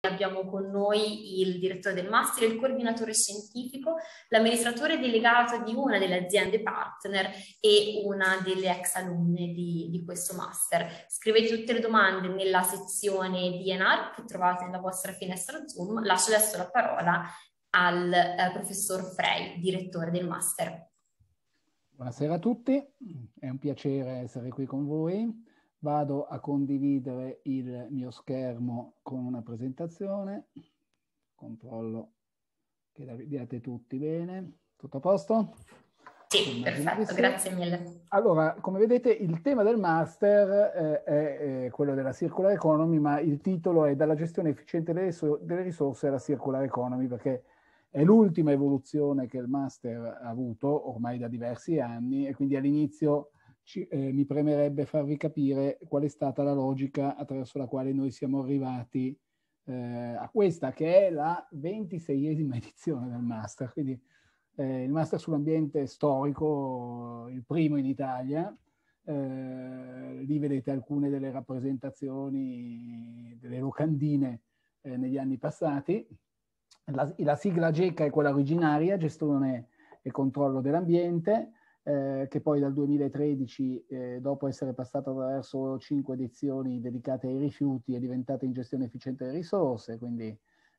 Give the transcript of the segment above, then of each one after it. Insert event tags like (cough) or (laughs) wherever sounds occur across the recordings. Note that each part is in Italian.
Abbiamo con noi il direttore del master, il coordinatore scientifico, l'amministratore delegato di una delle aziende partner e una delle ex alunne di, di questo master. Scrivete tutte le domande nella sezione DNR che trovate nella vostra finestra Zoom. Lascio adesso la parola al eh, professor Frey, direttore del master. Buonasera a tutti, è un piacere essere qui con voi. Vado a condividere il mio schermo con una presentazione. Controllo che la vediate tutti bene. Tutto a posto? Sì, perfetto, grazie mille. Allora, come vedete il tema del master eh, è, è eh, quello della circular economy, ma il titolo è dalla gestione efficiente delle, so delle risorse alla circular economy, perché è l'ultima evoluzione che il master ha avuto ormai da diversi anni e quindi all'inizio ci, eh, mi premerebbe farvi capire qual è stata la logica attraverso la quale noi siamo arrivati eh, a questa, che è la ventiseiesima (laughs) edizione del Master. Quindi eh, il Master sull'ambiente storico, il primo in Italia. Eh, lì vedete alcune delle rappresentazioni delle locandine eh, negli anni passati. La, la sigla GECA è quella originaria, gestione e controllo dell'ambiente, eh, che poi dal 2013, eh, dopo essere passata attraverso cinque edizioni dedicate ai rifiuti, è diventata in gestione efficiente delle risorse, quindi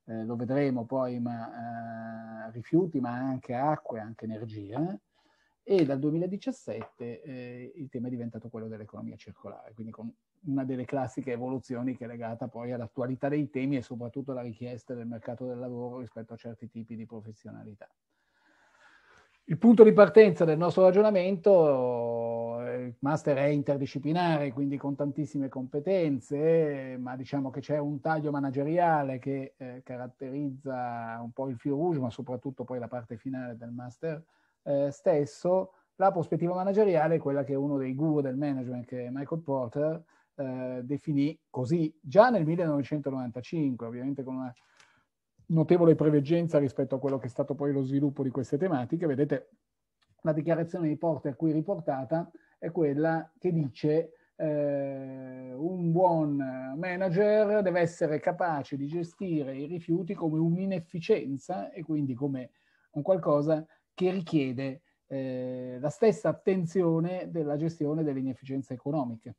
eh, lo vedremo poi, ma eh, rifiuti, ma anche acqua e anche energia. E dal 2017 eh, il tema è diventato quello dell'economia circolare, quindi con una delle classiche evoluzioni che è legata poi all'attualità dei temi e soprattutto alla richiesta del mercato del lavoro rispetto a certi tipi di professionalità. Il punto di partenza del nostro ragionamento, eh, il master è interdisciplinare, quindi con tantissime competenze, ma diciamo che c'è un taglio manageriale che eh, caratterizza un po' il fil rouge, ma soprattutto poi la parte finale del master eh, stesso. La prospettiva manageriale è quella che uno dei guru del management, che è Michael Porter, eh, definì così già nel 1995, ovviamente con una notevole preveggenza rispetto a quello che è stato poi lo sviluppo di queste tematiche. Vedete, la dichiarazione di Porter qui riportata è quella che dice eh, un buon manager deve essere capace di gestire i rifiuti come un'inefficienza e quindi come un qualcosa che richiede eh, la stessa attenzione della gestione delle inefficienze economiche.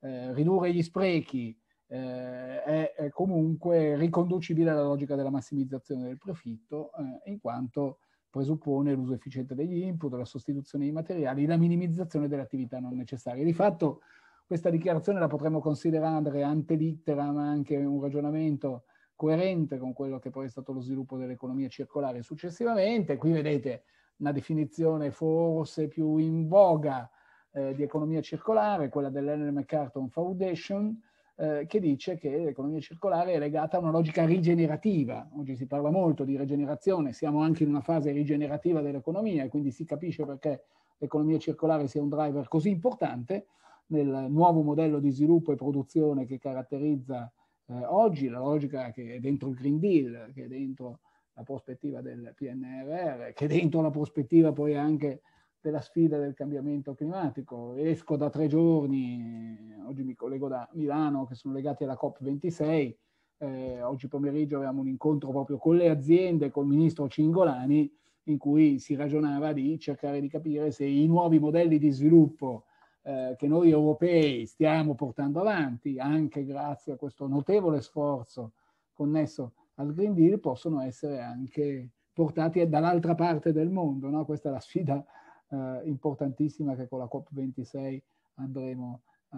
Eh, ridurre gli sprechi, eh, è, comunque riconducibile alla logica della massimizzazione del profitto, eh, in quanto presuppone l'uso efficiente degli input, la sostituzione dei materiali, la minimizzazione delle attività non necessarie. Di fatto questa dichiarazione la potremmo considerare ante ma anche un ragionamento coerente con quello che poi è stato lo sviluppo dell'economia circolare successivamente. Qui vedete una definizione forse più in voga eh, di economia circolare, quella dell'Ellen MacArthur Foundation, eh, che dice che l'economia circolare è legata a una logica rigenerativa. Oggi si parla molto di rigenerazione, siamo anche in una fase rigenerativa dell'economia e quindi si capisce perché l'economia circolare sia un driver così importante nel nuovo modello di sviluppo e produzione che caratterizza eh, oggi, la logica che è dentro il Green Deal, che è dentro la prospettiva del PNRR, che è dentro la prospettiva poi anche della sfida del cambiamento climatico. Esco da tre giorni, oggi mi collego da Milano, che sono legati alla COP26. Eh, oggi pomeriggio avevamo un incontro proprio con le aziende, col ministro Cingolani, in cui si ragionava di cercare di capire se i nuovi modelli di sviluppo eh, che noi europei stiamo portando avanti, anche grazie a questo notevole sforzo connesso al Green Deal, possono essere anche portati dall'altra parte del mondo. No? Questa è la sfida eh, importantissima che con la COP26 andremo eh,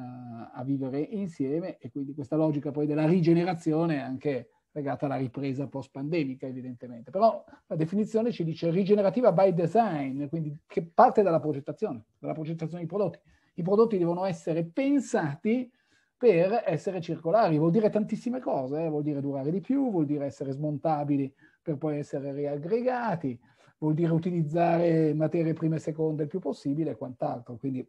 a vivere insieme e quindi questa logica poi della rigenerazione è anche legata alla ripresa post-pandemica evidentemente, però la definizione ci dice rigenerativa by design, quindi che parte dalla progettazione, dalla progettazione dei prodotti. I prodotti devono essere pensati per essere circolari, vuol dire tantissime cose, eh? vuol dire durare di più, vuol dire essere smontabili per poi essere riaggregati, vuol dire utilizzare materie prime e seconde il più possibile e quant'altro. Quindi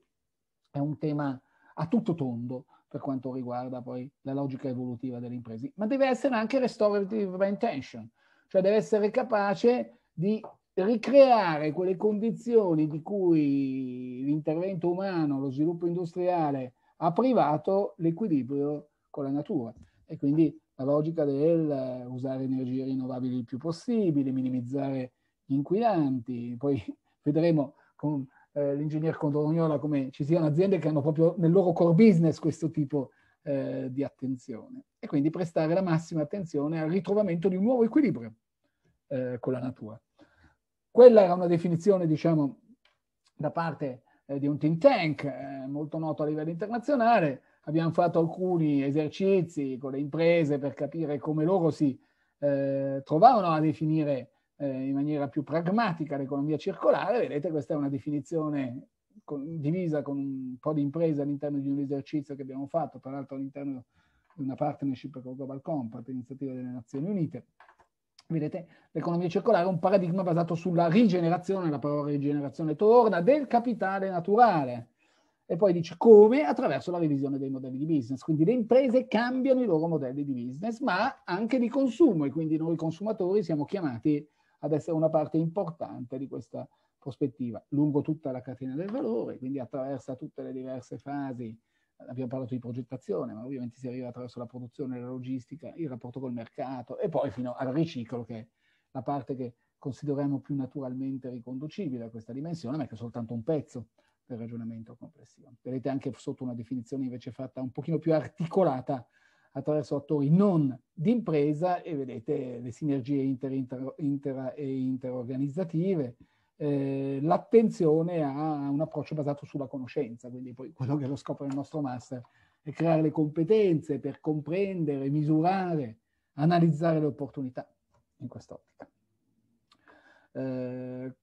è un tema a tutto tondo per quanto riguarda poi la logica evolutiva delle imprese, ma deve essere anche restorative by intention, cioè deve essere capace di ricreare quelle condizioni di cui l'intervento umano, lo sviluppo industriale ha privato l'equilibrio con la natura e quindi la logica del usare energie rinnovabili il più possibile, minimizzare gli inquinanti, poi (laughs) vedremo con eh, l'ingegner Condorognola come ci siano aziende che hanno proprio nel loro core business questo tipo eh, di attenzione e quindi prestare la massima attenzione al ritrovamento di un nuovo equilibrio eh, con la natura. Quella era una definizione, diciamo, da parte eh, di un think tank eh, molto noto a livello internazionale. Abbiamo fatto alcuni esercizi con le imprese per capire come loro si eh, trovavano a definire eh, in maniera più pragmatica l'economia circolare, vedete questa è una definizione con, divisa con un po' di imprese all'interno di un esercizio che abbiamo fatto, peraltro all'interno di una partnership con Global Compact, iniziativa delle Nazioni Unite. Vedete, l'economia circolare è un paradigma basato sulla rigenerazione, la parola rigenerazione torna, del capitale naturale. E poi dice come? Attraverso la revisione dei modelli di business. Quindi le imprese cambiano i loro modelli di business, ma anche di consumo e quindi noi consumatori siamo chiamati ad essere una parte importante di questa prospettiva lungo tutta la catena del valore, quindi attraversa tutte le diverse fasi. Eh, abbiamo parlato di progettazione, ma ovviamente si arriva attraverso la produzione, la logistica, il rapporto col mercato e poi fino al riciclo, che è la parte che consideriamo più naturalmente riconducibile a questa dimensione, ma che è soltanto un pezzo del ragionamento complessivo. Vedete anche sotto una definizione invece fatta un pochino più articolata attraverso attori non d'impresa e vedete le sinergie inter, inter, inter e interorganizzative, eh, l'attenzione a un approccio basato sulla conoscenza, quindi poi quello che è lo scopo del nostro master è creare le competenze per comprendere, misurare, analizzare le opportunità in quest'ottica. Eh,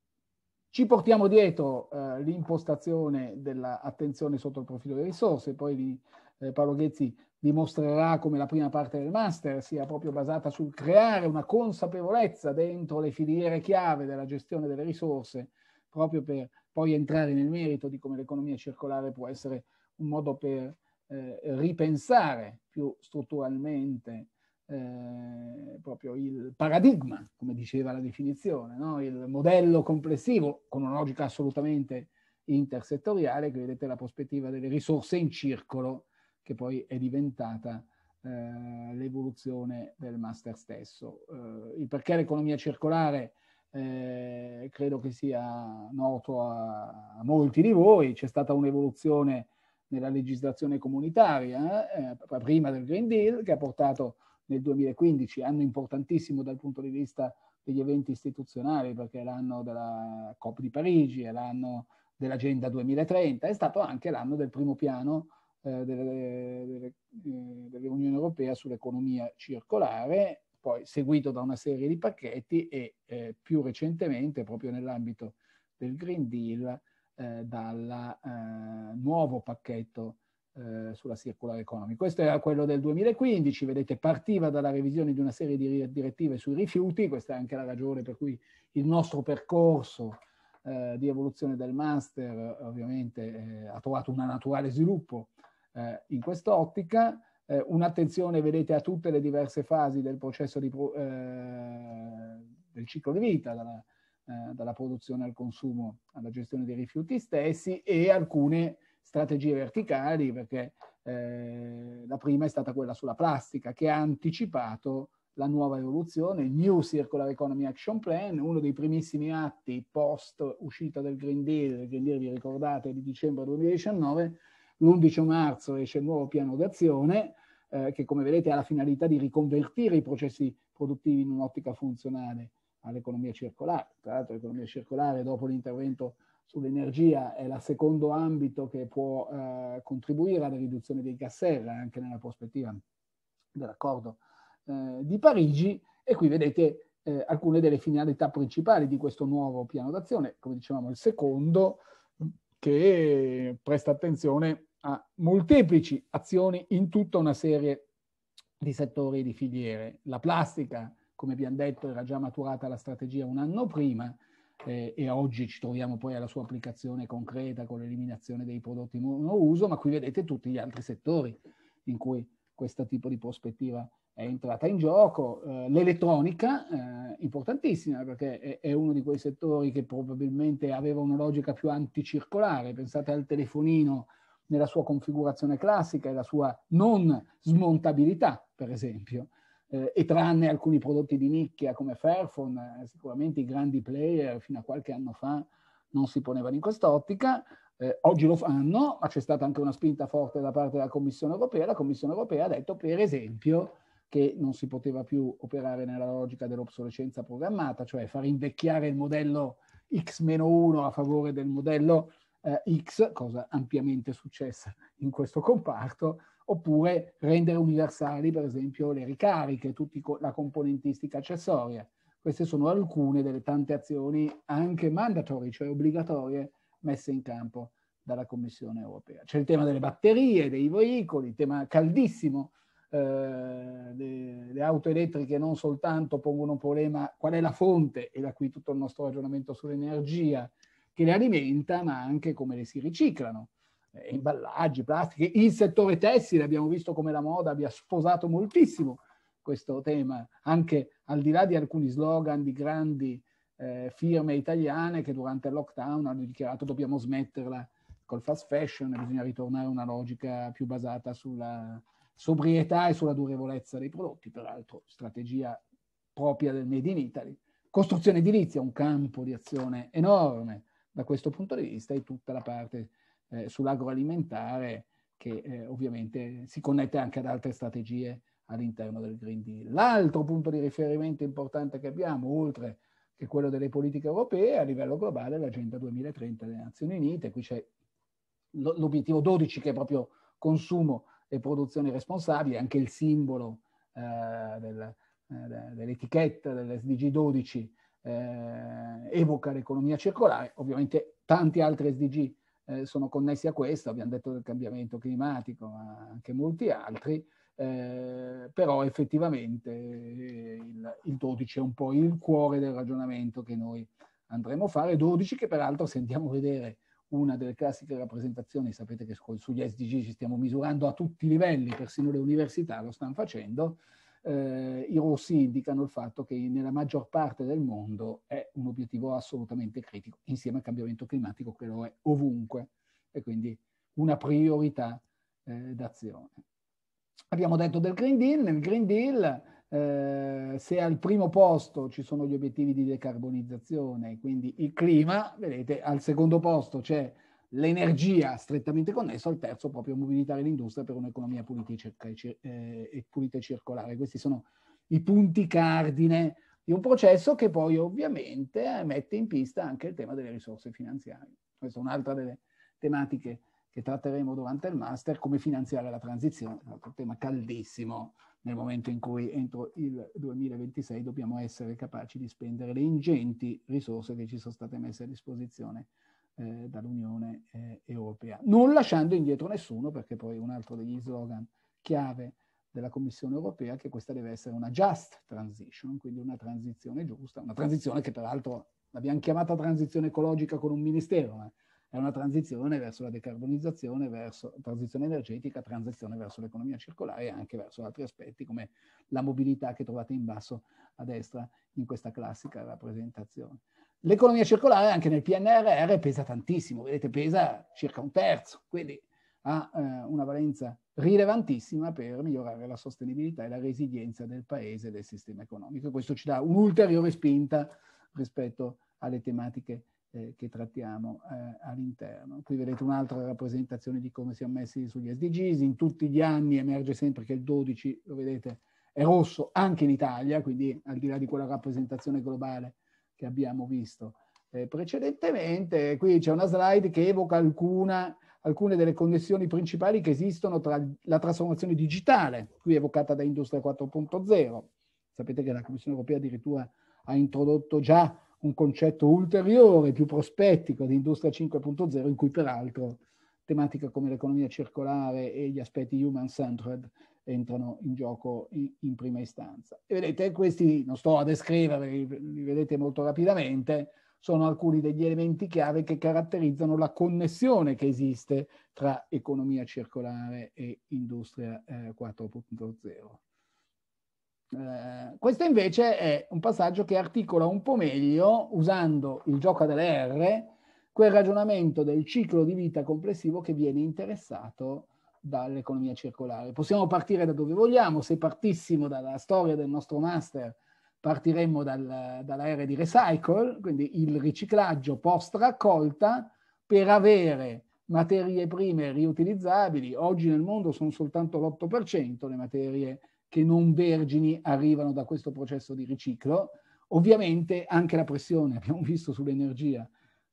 ci portiamo dietro eh, l'impostazione dell'attenzione sotto il profilo delle risorse, poi li, eh, Paolo Ghezzi dimostrerà come la prima parte del master sia proprio basata sul creare una consapevolezza dentro le filiere chiave della gestione delle risorse, proprio per poi entrare nel merito di come l'economia circolare può essere un modo per eh, ripensare più strutturalmente eh, proprio il paradigma, come diceva la definizione, no? il modello complessivo con una logica assolutamente intersettoriale che vedete la prospettiva delle risorse in circolo che poi è diventata eh, l'evoluzione del master stesso. Eh, il perché l'economia circolare eh, credo che sia noto a, a, molti di voi, c'è stata un'evoluzione nella legislazione comunitaria, eh, prima del Green Deal, che ha portato nel 2015, anno importantissimo dal punto di vista degli eventi istituzionali, perché è l'anno della COP di Parigi, è l'anno dell'Agenda 2030, è stato anche l'anno del primo piano eh, eh, dell'Unione eh, Europea sull'economia circolare, poi seguito da una serie di pacchetti e eh, più recentemente, proprio nell'ambito del Green Deal, eh, dal eh, nuovo pacchetto sulla circular economy. Questo era quello del 2015, vedete, partiva dalla revisione di una serie di direttive sui rifiuti, questa è anche la ragione per cui il nostro percorso eh, di evoluzione del master ovviamente eh, ha trovato un naturale sviluppo eh, in quest'ottica eh, un'attenzione, vedete, a tutte le diverse fasi del processo di, eh, del ciclo di vita, dalla, eh, dalla produzione al consumo, alla gestione dei rifiuti stessi e alcune strategie verticali, perché eh, la prima è stata quella sulla plastica, che ha anticipato la nuova evoluzione, il New Circular Economy Action Plan, uno dei primissimi atti post uscita del Green Deal, il Green Deal vi ricordate di dicembre 2019, l'11 marzo esce il nuovo piano d'azione eh, che come vedete ha la finalità di riconvertire i processi produttivi in un'ottica funzionale all'economia circolare. Tra l'altro l'economia circolare dopo l'intervento sull'energia è il secondo ambito che può eh, contribuire alla riduzione dei gas serra anche nella prospettiva dell'accordo eh, di Parigi e qui vedete eh, alcune delle finalità principali di questo nuovo piano d'azione, come dicevamo il secondo che presta attenzione a molteplici azioni in tutta una serie di settori e di filiere. La plastica, come abbiamo detto, era già maturata la strategia un anno prima eh, e oggi ci troviamo poi alla sua applicazione concreta con l'eliminazione dei prodotti monouso, ma qui vedete tutti gli altri settori in cui questo tipo di prospettiva è entrata in gioco. Uh, l'elettronica, uh, importantissima, perché è, è, uno di quei settori che probabilmente aveva una logica più anticircolare. Pensate al telefonino nella sua configurazione classica e la sua non smontabilità, per esempio. Eh, e tranne alcuni prodotti di nicchia come Fairphone, eh, sicuramente i grandi player fino a qualche anno fa non si ponevano in quest'ottica, eh, oggi lo fanno, ma c'è stata anche una spinta forte da parte della Commissione europea. La Commissione europea ha detto, per esempio, che non si poteva più operare nella logica dell'obsolescenza programmata, cioè far invecchiare il modello X-1 a favore del modello eh, X, cosa ampiamente successa in questo comparto, oppure rendere universali per esempio le ricariche, tutta la componentistica accessoria. Queste sono alcune delle tante azioni anche mandatorie, cioè obbligatorie, messe in campo dalla Commissione europea. C'è il tema delle batterie, dei veicoli, il tema caldissimo. Eh, le, le, auto elettriche non soltanto pongono un problema qual è la fonte, e da qui tutto il nostro ragionamento sull'energia, che le alimenta, ma anche come le si riciclano. Eh, imballaggi, plastiche, il settore tessile, abbiamo visto come la moda abbia sposato moltissimo questo tema, anche al di là di alcuni slogan di grandi eh, firme italiane che durante il lockdown hanno dichiarato dobbiamo smetterla col fast fashion, bisogna ritornare a una logica più basata sulla sobrietà e sulla durevolezza dei prodotti, peraltro strategia propria del Made in Italy. Costruzione edilizia, un campo di azione enorme, da questo punto di vista è tutta la parte eh, sull'agroalimentare che eh, ovviamente si connette anche ad altre strategie all'interno del Green Deal. L'altro punto di riferimento importante che abbiamo, oltre che quello delle politiche europee, a livello globale è l'Agenda 2030 delle Nazioni Unite. Qui c'è l'obiettivo 12 che è proprio consumo e produzione responsabili, anche il simbolo eh, del, eh, dell'etichetta dell'SDG 12 eh, evoca l'economia circolare, ovviamente tanti altri SDG eh, sono connessi a questo, abbiamo detto del cambiamento climatico, ma anche molti altri, eh, però effettivamente il, il, 12 è un po' il cuore del ragionamento che noi andremo a fare, 12 che peraltro se andiamo a vedere una delle classiche rappresentazioni, sapete che sugli SDG ci stiamo misurando a tutti i livelli, persino le università lo stanno facendo, eh, i rossi indicano il fatto che nella maggior parte del mondo è un obiettivo assolutamente critico, insieme al cambiamento climatico che lo è ovunque e quindi una priorità eh, d'azione. Abbiamo detto del Green Deal, nel Green Deal eh, se al primo posto ci sono gli obiettivi di decarbonizzazione, quindi il clima, vedete, al secondo posto c'è l'energia strettamente connessa al terzo proprio mobilitare l'industria per un'economia pulita e, eh, pulita e circolare. Questi sono i punti cardine di un processo che poi ovviamente eh, mette in pista anche il tema delle risorse finanziarie. Questa è un'altra delle tematiche che tratteremo durante il master, come finanziare la transizione, un altro tema caldissimo nel momento in cui entro il 2026 dobbiamo essere capaci di spendere le ingenti risorse che ci sono state messe a disposizione eh, dall'Unione eh, Europea, non lasciando indietro nessuno, perché poi un altro degli slogan chiave della Commissione Europea è che questa deve essere una just transition, quindi una transizione giusta, una transizione che peraltro l'abbiamo chiamata transizione ecologica con un ministero, ma eh. è una transizione verso la decarbonizzazione, verso transizione energetica, transizione verso l'economia circolare e anche verso altri aspetti come la mobilità che trovate in basso a destra in questa classica rappresentazione. L'economia circolare anche nel PNRR pesa tantissimo, vedete, pesa circa un terzo, quindi ha eh, una valenza rilevantissima per migliorare la sostenibilità e la resilienza del paese e del sistema economico. Questo ci dà un'ulteriore spinta rispetto alle tematiche eh, che trattiamo eh, all'interno. Qui vedete un'altra rappresentazione di come siamo messi sugli SDGs. In tutti gli anni emerge sempre che il 12, lo vedete, è rosso anche in Italia, quindi al di là di quella rappresentazione globale che abbiamo visto eh, precedentemente. Qui c'è una slide che evoca alcuna, alcune delle connessioni principali che esistono tra la trasformazione digitale, qui evocata da Industria 4.0. Sapete che la Commissione europea addirittura ha introdotto già un concetto ulteriore, più prospettico, di Industria 5.0, in cui peraltro tematiche come l'economia circolare e gli aspetti human-centered entrano in gioco in, in prima istanza. E vedete, questi non sto a descrivere, li vedete molto rapidamente, sono alcuni degli elementi chiave che caratterizzano la connessione che esiste tra economia circolare e industria eh, 4.0. Eh, questo invece è un passaggio che articola un po' meglio, usando il gioco delle R, quel ragionamento del ciclo di vita complessivo che viene interessato dall'economia circolare. Possiamo partire da dove vogliamo, se partissimo dalla storia del nostro master partiremmo dal, dall'area di recycle, quindi il riciclaggio post raccolta per avere materie prime riutilizzabili. Oggi nel mondo sono soltanto l'8% le materie che non vergini arrivano da questo processo di riciclo. Ovviamente anche la pressione, abbiamo visto sull'energia,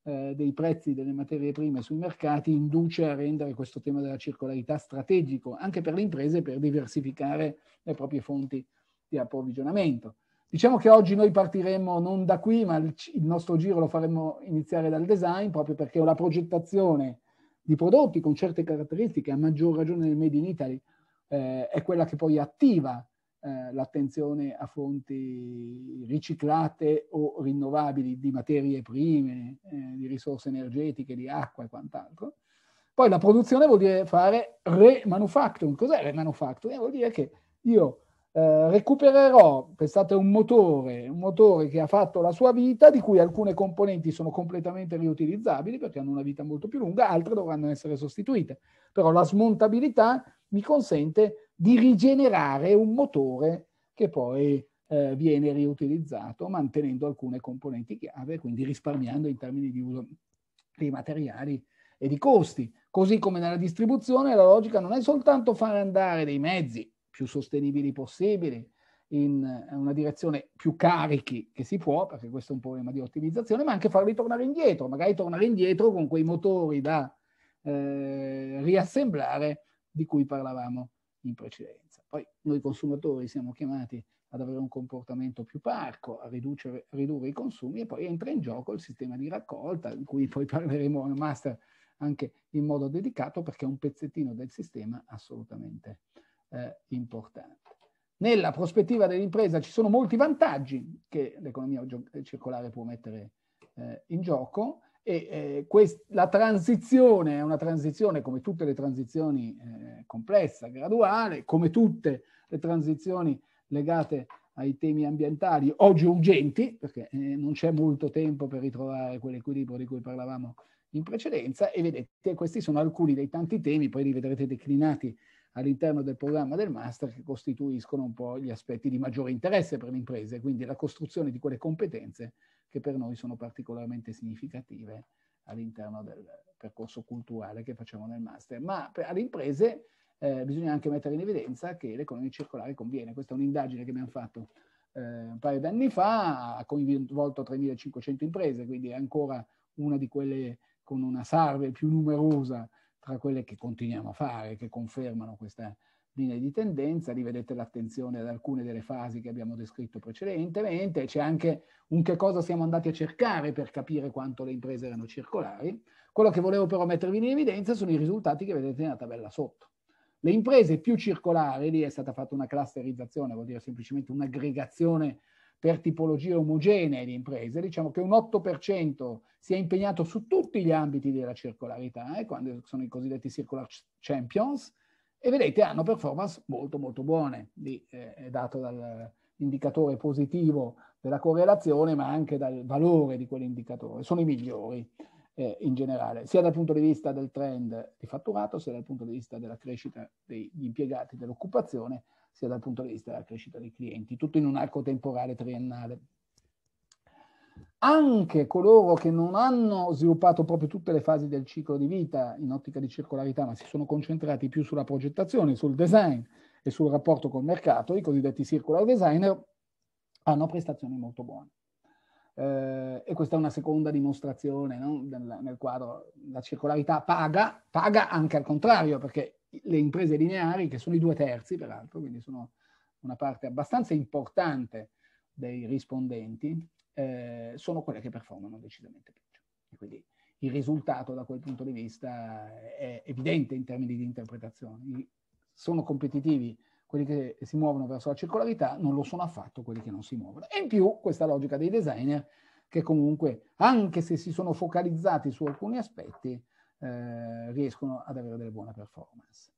eh, dei prezzi delle materie prime sui mercati induce a rendere questo tema della circolarità strategico anche per le imprese per diversificare le proprie fonti di approvvigionamento. Diciamo che oggi noi partiremo non da qui, ma il, nostro giro lo faremo iniziare dal design, proprio perché la progettazione di prodotti con certe caratteristiche, a maggior ragione nel Made in Italy, eh, è quella che poi attiva eh, l'attenzione a fonti riciclate o rinnovabili di materie prime, eh, di risorse energetiche, di acqua e quant'altro. Poi la produzione vuol dire fare remanufacturing. Cos'è remanufacturing? Vuol dire che io eh, recupererò, pensate un motore, un motore che ha fatto la sua vita, di cui alcune componenti sono completamente riutilizzabili perché hanno una vita molto più lunga, altre dovranno essere sostituite. Però la smontabilità mi consente di rigenerare un motore che poi eh, viene riutilizzato mantenendo alcune componenti chiave, quindi risparmiando in termini di uso dei materiali e di costi. Così come nella distribuzione la logica non è soltanto fare andare dei mezzi più sostenibili possibili in eh, una direzione più carichi che si può, perché questo è un problema di ottimizzazione, ma anche farli tornare indietro, magari tornare indietro con quei motori da eh, riassemblare di cui parlavamo in precedenza. Poi noi consumatori siamo chiamati ad avere un comportamento più parco, a, riducere, a ridurre i consumi e poi entra in gioco il sistema di raccolta, di cui poi parleremo al master anche in modo dedicato perché è un pezzettino del sistema assolutamente eh, importante. Nella prospettiva dell'impresa ci sono molti vantaggi che l'economia circolare può mettere eh, in gioco e, eh, quest- la transizione è una transizione, come tutte le transizioni, eh, complessa, graduale, come tutte le transizioni legate ai temi ambientali, oggi urgenti, perché eh, non c'è molto tempo per ritrovare quell'equilibrio di cui parlavamo in precedenza, e vedete, questi sono alcuni dei tanti temi, poi li vedrete declinati all'interno del programma del master che costituiscono un po' gli aspetti di maggiore interesse per le imprese, quindi la costruzione di quelle competenze che per noi sono particolarmente significative all'interno del percorso culturale che facciamo nel master. Ma per, alle imprese eh, bisogna anche mettere in evidenza che l'economia circolare conviene. Questa è un'indagine che abbiamo fatto eh, un paio di anni fa, ha coinvolto 3.500 imprese, quindi è ancora una di quelle con una sarve più numerosa tra quelle che continuiamo a fare, che confermano questa linea di tendenza, rivedete l'attenzione ad alcune delle fasi che abbiamo descritto precedentemente, c'è anche un che cosa siamo andati a cercare per capire quanto le imprese erano circolari. Quello che volevo però mettervi in evidenza sono i risultati che vedete nella tabella sotto. Le imprese più circolari, lì è stata fatta una clusterizzazione, vuol dire semplicemente un'aggregazione per tipologie omogenee di imprese, diciamo che un 8% si è impegnato su tutti gli ambiti della circolarità, eh, quando sono i cosiddetti circular champions, e vedete hanno performance molto molto buone, lì eh, è dato dall'indicatore positivo della correlazione, ma anche dal valore di quell'indicatore, sono i migliori eh, in generale, sia dal punto di vista del trend di fatturato, sia dal punto di vista della crescita degli impiegati, dell'occupazione, sia dal punto di vista della crescita dei clienti, tutto in un arco temporale triennale. Anche coloro che non hanno sviluppato proprio tutte le fasi del ciclo di vita in ottica di circolarità, ma si sono concentrati più sulla progettazione, sul design e sul rapporto col mercato, i cosiddetti circular designer, hanno prestazioni molto buone. Eh, e questa è una seconda dimostrazione no? nel, nel, quadro. La circolarità paga, paga anche al contrario, perché le imprese lineari, che sono i due terzi peraltro, quindi sono una parte abbastanza importante dei rispondenti, eh, sono quelle che performano decisamente peggio. E quindi il risultato da quel punto di vista è evidente in termini di interpretazione. Sono competitivi quelli che si muovono verso la circolarità, non lo sono affatto quelli che non si muovono. E in più questa logica dei designer che comunque, anche se si sono focalizzati su alcuni aspetti, eh, riescono ad avere delle buone performance.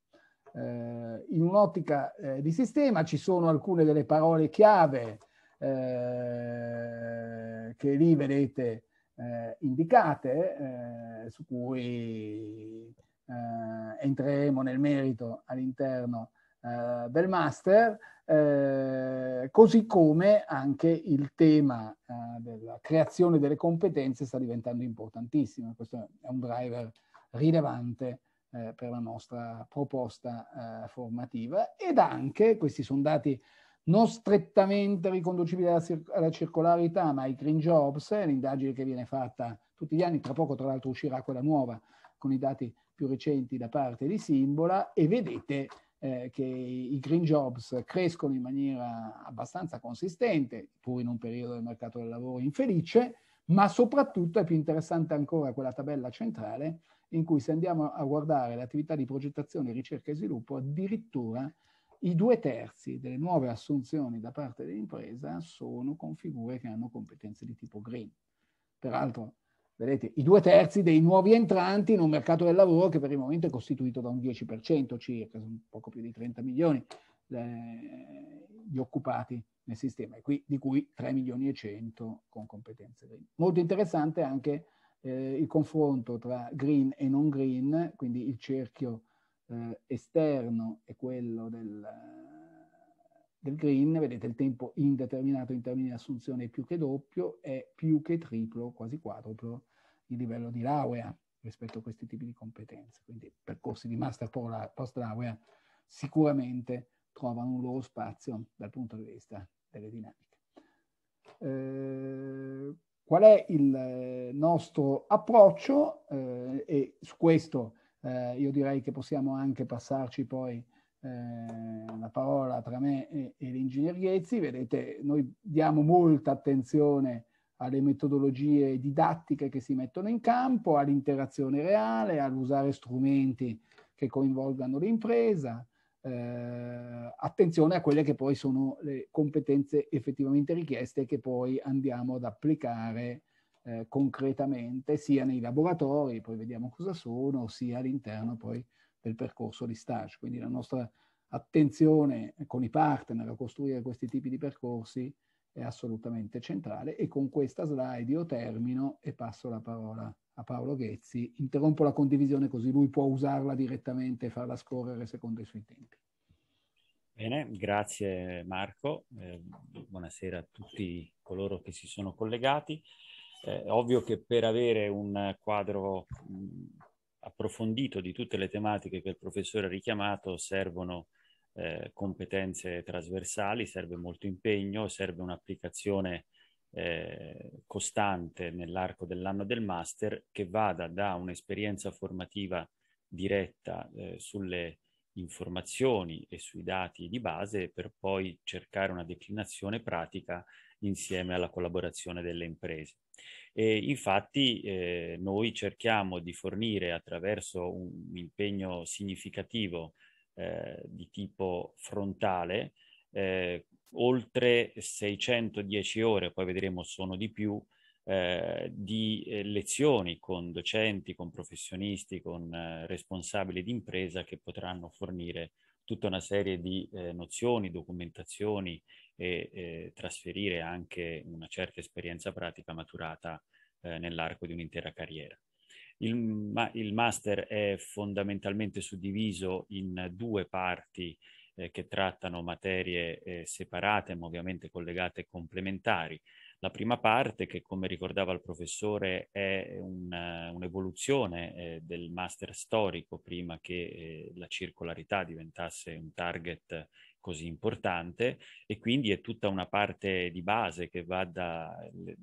Eh, in un'ottica eh, di sistema ci sono alcune delle parole chiave eh, che lì vedete eh, indicate, su cui entreremo nel merito all'interno del master, eh, così come anche il tema eh, della creazione delle competenze sta diventando importantissimo. Questo è un driver rilevante eh, per la nostra proposta eh, formativa ed anche, questi sono dati non strettamente riconducibili alla, cir- alla circolarità, ma ai green jobs, eh, l'indagine che viene fatta tutti gli anni, tra poco tra l'altro uscirà quella nuova con i dati più recenti da parte di Simbola e vedete eh, che i green jobs crescono in maniera abbastanza consistente, pur in un periodo del mercato del lavoro infelice, ma soprattutto è più interessante ancora quella tabella centrale in cui se andiamo a guardare l'attività di progettazione, ricerca e sviluppo, addirittura i due terzi delle nuove assunzioni da parte dell'impresa sono con figure che hanno competenze di tipo green. Peraltro, vedete, i due terzi dei nuovi entranti in un mercato del lavoro che per il momento è costituito da un 10% circa, sono poco più di 30 milioni le, eh, gli occupati nel sistema, e qui, di cui 3 milioni e 100 con competenze green. Molto interessante anche eh, il confronto tra green e non green, quindi il cerchio eh, esterno e quello del, del green, vedete il tempo indeterminato in termini di assunzione è più che doppio, è più che triplo, quasi quadruplo, il livello di laurea rispetto a questi tipi di competenze. Quindi percorsi di master post laurea sicuramente trovano un loro spazio dal punto di vista delle dinamiche. Eh, Qual è il eh, nostro approccio? Eh, e su questo eh, io direi che possiamo anche passarci poi eh, la parola tra me e, e l'ingegner Ghezzi. Vedete, noi diamo molta attenzione alle metodologie didattiche che si mettono in campo, all'interazione reale, all'usare strumenti che coinvolgano l'impresa, eh, attenzione a quelle che poi sono le competenze effettivamente richieste che poi andiamo ad applicare eh, concretamente sia nei laboratori, poi vediamo cosa sono, sia all'interno poi del percorso di stage. Quindi la nostra attenzione con i partner a costruire questi tipi di percorsi è assolutamente centrale e con questa slide io termino e passo la parola a a Paolo Ghezzi, interrompo la condivisione così lui può usarla direttamente e farla scorrere secondo i suoi tempi. Bene, grazie Marco, eh, buonasera a tutti coloro che si sono collegati. Eh, ovvio che per avere un quadro mh, mm, approfondito di tutte le tematiche che il professore ha richiamato servono eh, competenze trasversali, serve molto impegno, serve un'applicazione eh, costante nell'arco dell'anno del master che vada da un'esperienza formativa diretta eh, sulle informazioni e sui dati di base per poi cercare una declinazione pratica insieme alla collaborazione delle imprese. E infatti eh, noi cerchiamo di fornire attraverso un impegno significativo eh, di tipo frontale eh, oltre 610 ore, poi vedremo sono di più, eh, di eh, lezioni con docenti, con professionisti, con eh, responsabili di impresa che potranno fornire tutta una serie di eh, nozioni, documentazioni e eh, trasferire anche una certa esperienza pratica maturata eh, nell'arco di un'intera carriera. Il, ma, il master è fondamentalmente suddiviso in due parti eh, che trattano materie eh, separate ma ovviamente collegate e complementari. La prima parte, che come ricordava il professore, è un, eh, un'evoluzione eh, del master storico prima che eh, la circolarità diventasse un target così importante e quindi è tutta una parte di base che va dalle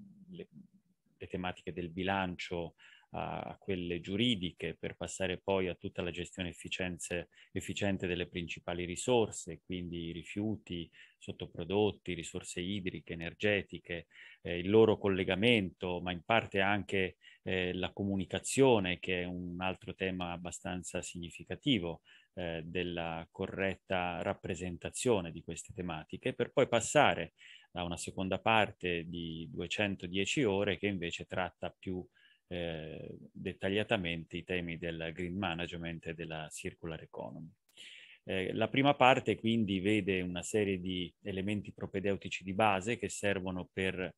tematiche del bilancio a quelle giuridiche per passare poi a tutta la gestione efficiente delle principali risorse, quindi rifiuti, sottoprodotti, risorse idriche, energetiche, eh, il loro collegamento, ma in parte anche eh, la comunicazione, che è un altro tema abbastanza significativo eh, della corretta rappresentazione di queste tematiche, per poi passare a una seconda parte di 210 ore che invece tratta più eh, dettagliatamente i temi del green management e della circular economy. Eh, la prima parte quindi vede una serie di elementi propedeutici di base che servono per eh,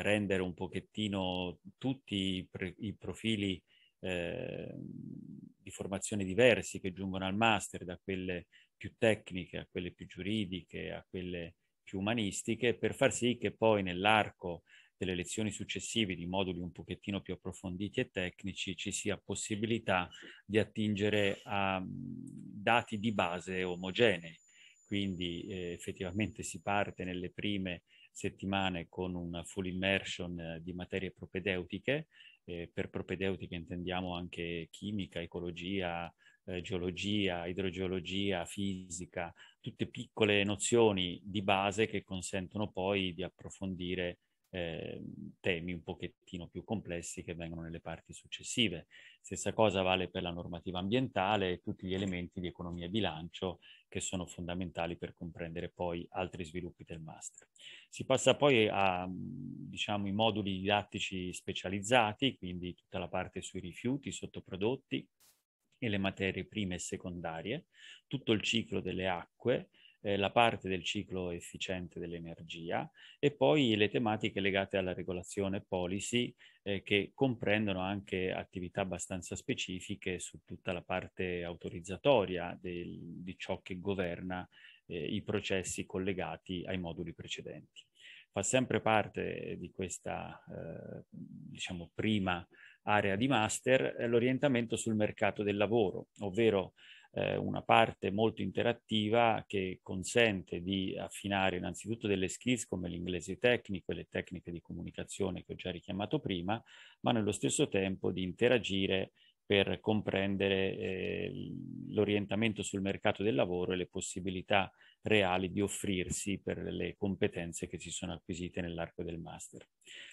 rendere un pochettino tutti i, pre- i profili eh, di formazione diversi che giungono al master, da quelle più tecniche a quelle più giuridiche, a quelle più umanistiche, per far sì che poi nell'arco delle lezioni successive di moduli un pochettino più approfonditi e tecnici ci sia possibilità di attingere a mm, dati di base omogenei. Quindi eh, effettivamente si parte nelle prime settimane con una full immersion eh, di materie propedeutiche. Eh, per propedeutiche intendiamo anche chimica, ecologia, eh, geologia, idrogeologia, fisica, tutte piccole nozioni di base che consentono poi di approfondire eh, temi un pochettino più complessi che vengono nelle parti successive. Stessa cosa vale per la normativa ambientale e tutti gli elementi di economia e bilancio che sono fondamentali per comprendere poi altri sviluppi del master. Si passa poi a mm, diciamo, i moduli didattici specializzati, quindi tutta la parte sui rifiuti, sottoprodotti e le materie prime e secondarie, tutto il ciclo delle acque, eh, la parte del ciclo efficiente dell'energia e poi le tematiche legate alla regolazione policy eh, che comprendono anche attività abbastanza specifiche su tutta la parte autorizzatoria del, di ciò che governa eh, i processi collegati ai moduli precedenti. Fa sempre parte eh, di questa, eh, diciamo, prima area di master eh, l'orientamento sul mercato del lavoro, ovvero eh, una parte molto interattiva che consente di affinare innanzitutto delle skills come l'inglese tecnico e le tecniche di comunicazione che ho già richiamato prima, ma nello stesso tempo di interagire per comprendere eh, l'orientamento sul mercato del lavoro e le possibilità reali di offrirsi per le competenze che si sono acquisite nell'arco del master.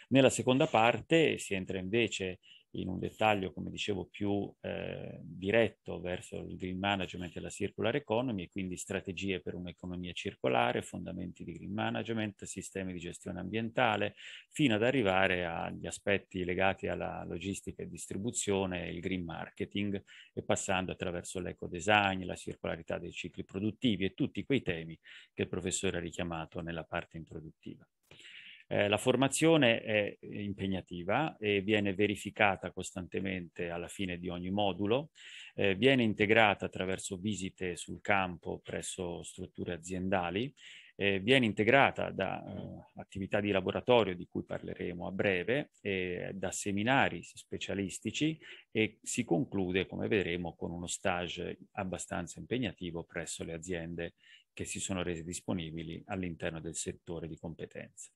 Nella seconda parte si entra invece in un dettaglio, come dicevo, più eh, diretto verso il green management e la circular economy e quindi strategie per un'economia circolare, fondamenti di green management, sistemi di gestione ambientale, fino ad arrivare agli aspetti legati alla logistica e distribuzione, il green marketing e passando attraverso l'eco design, la circolarità dei cicli produttivi e tutti quei temi che il professore ha richiamato nella parte introduttiva. Eh, la formazione è impegnativa e viene verificata costantemente alla fine di ogni modulo, eh, viene integrata attraverso visite sul campo presso strutture aziendali eh, viene integrata da eh, attività di laboratorio di cui parleremo a breve, eh, da seminari specialistici e si conclude, come vedremo, con uno stage abbastanza impegnativo presso le aziende che si sono rese disponibili all'interno del settore di competenza.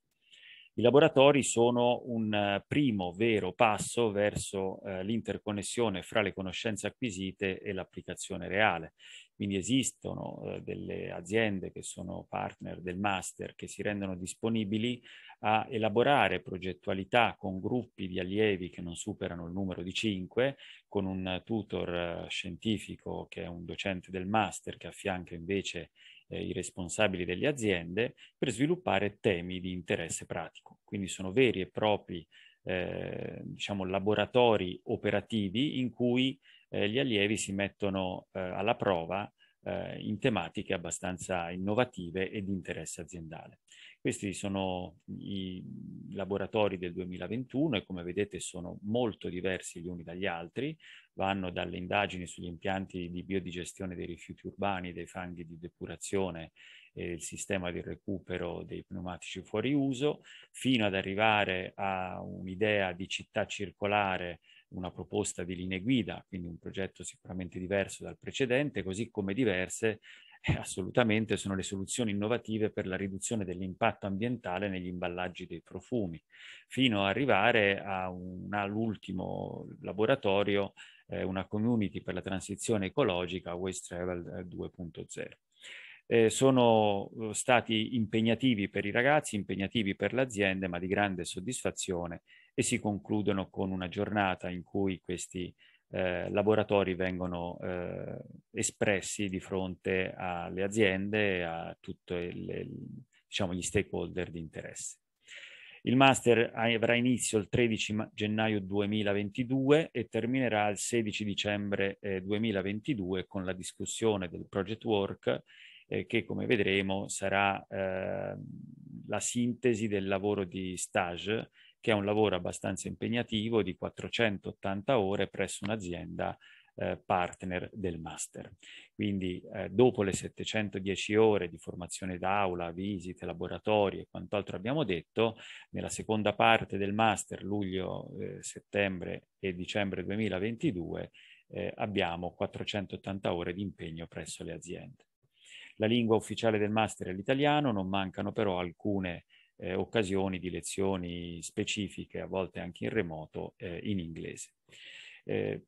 I laboratori sono un eh, primo vero passo verso eh, l'interconnessione fra le conoscenze acquisite e l'applicazione reale. Quindi esistono eh, delle aziende che sono partner del master che si rendono disponibili a elaborare progettualità con gruppi di allievi che non superano il numero di 5, con un tutor eh, scientifico che è un docente del master che affianca invece eh, i responsabili delle aziende per sviluppare temi di interesse pratico. Quindi sono veri e propri eh, diciamo, laboratori operativi in cui eh, gli allievi si mettono eh, alla prova eh, in tematiche abbastanza innovative e di interesse aziendale. Questi sono i laboratori del 2021 e come vedete sono molto diversi gli uni dagli altri, vanno dalle indagini sugli impianti di biodigestione dei rifiuti urbani, dei fanghi di depurazione e il sistema di recupero dei pneumatici fuori uso, fino ad arrivare a un'idea di città circolare una proposta di linee guida, quindi un progetto sicuramente diverso dal precedente, così come diverse eh, assolutamente sono le soluzioni innovative per la riduzione dell'impatto ambientale negli imballaggi dei profumi, fino ad arrivare all'ultimo laboratorio, eh, una community per la transizione ecologica, Waste Travel 2.0. Eh, eh, sono eh, stati impegnativi per i ragazzi, impegnativi per l'azienda, ma di grande soddisfazione e si concludono con una giornata in cui questi eh, laboratori vengono eh, espressi di fronte alle aziende e a tutti diciamo, gli stakeholder di interesse. Il master avrà inizio il 13 gennaio 2022 e terminerà il 16 dicembre 2022 eh, con la discussione del project work eh, che come vedremo sarà ehm, la sintesi del lavoro di stage che è un lavoro abbastanza impegnativo di 480 ore presso un'azienda eh, partner del master. Quindi eh, dopo le 710 ore di formazione d'aula, visite, laboratori e quant'altro abbiamo detto, nella seconda parte del master luglio, eh, settembre e dicembre 2022 eh, abbiamo 480 ore di impegno presso le aziende. La lingua ufficiale del master è l'italiano, non mancano però alcune eh, occasioni di lezioni specifiche, a volte anche in remoto, eh, in inglese. Eh,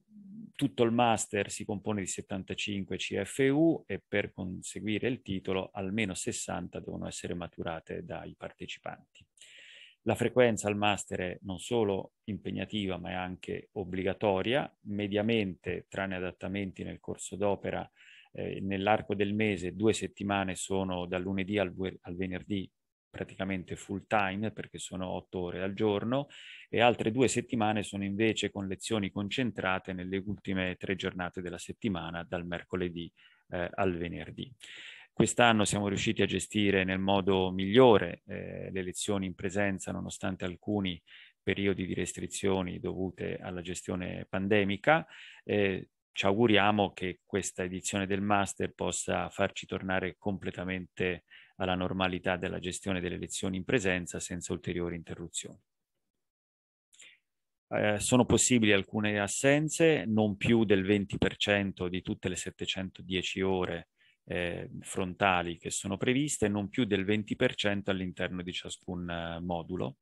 tutto il master si compone di 75 CFU e per conseguire il titolo almeno 60 devono essere maturate dai partecipanti. La frequenza al master è non solo impegnativa ma è anche obbligatoria, mediamente tranne adattamenti nel corso d'opera eh, nell'arco del mese due settimane sono dal lunedì al, al venerdì praticamente full time perché sono otto ore al giorno e altre due settimane sono invece con lezioni concentrate nelle ultime tre giornate della settimana dal mercoledì eh, al venerdì. Quest'anno siamo riusciti a gestire nel modo migliore eh, le lezioni in presenza nonostante alcuni periodi di restrizioni dovute alla gestione pandemica. Eh, ci auguriamo che questa edizione del master possa farci tornare completamente alla normalità della gestione delle lezioni in presenza senza ulteriori interruzioni. Eh, sono possibili alcune assenze, non più del 20% di tutte le 710 ore eh, frontali che sono previste, non più del 20% all'interno di ciascun eh, modulo.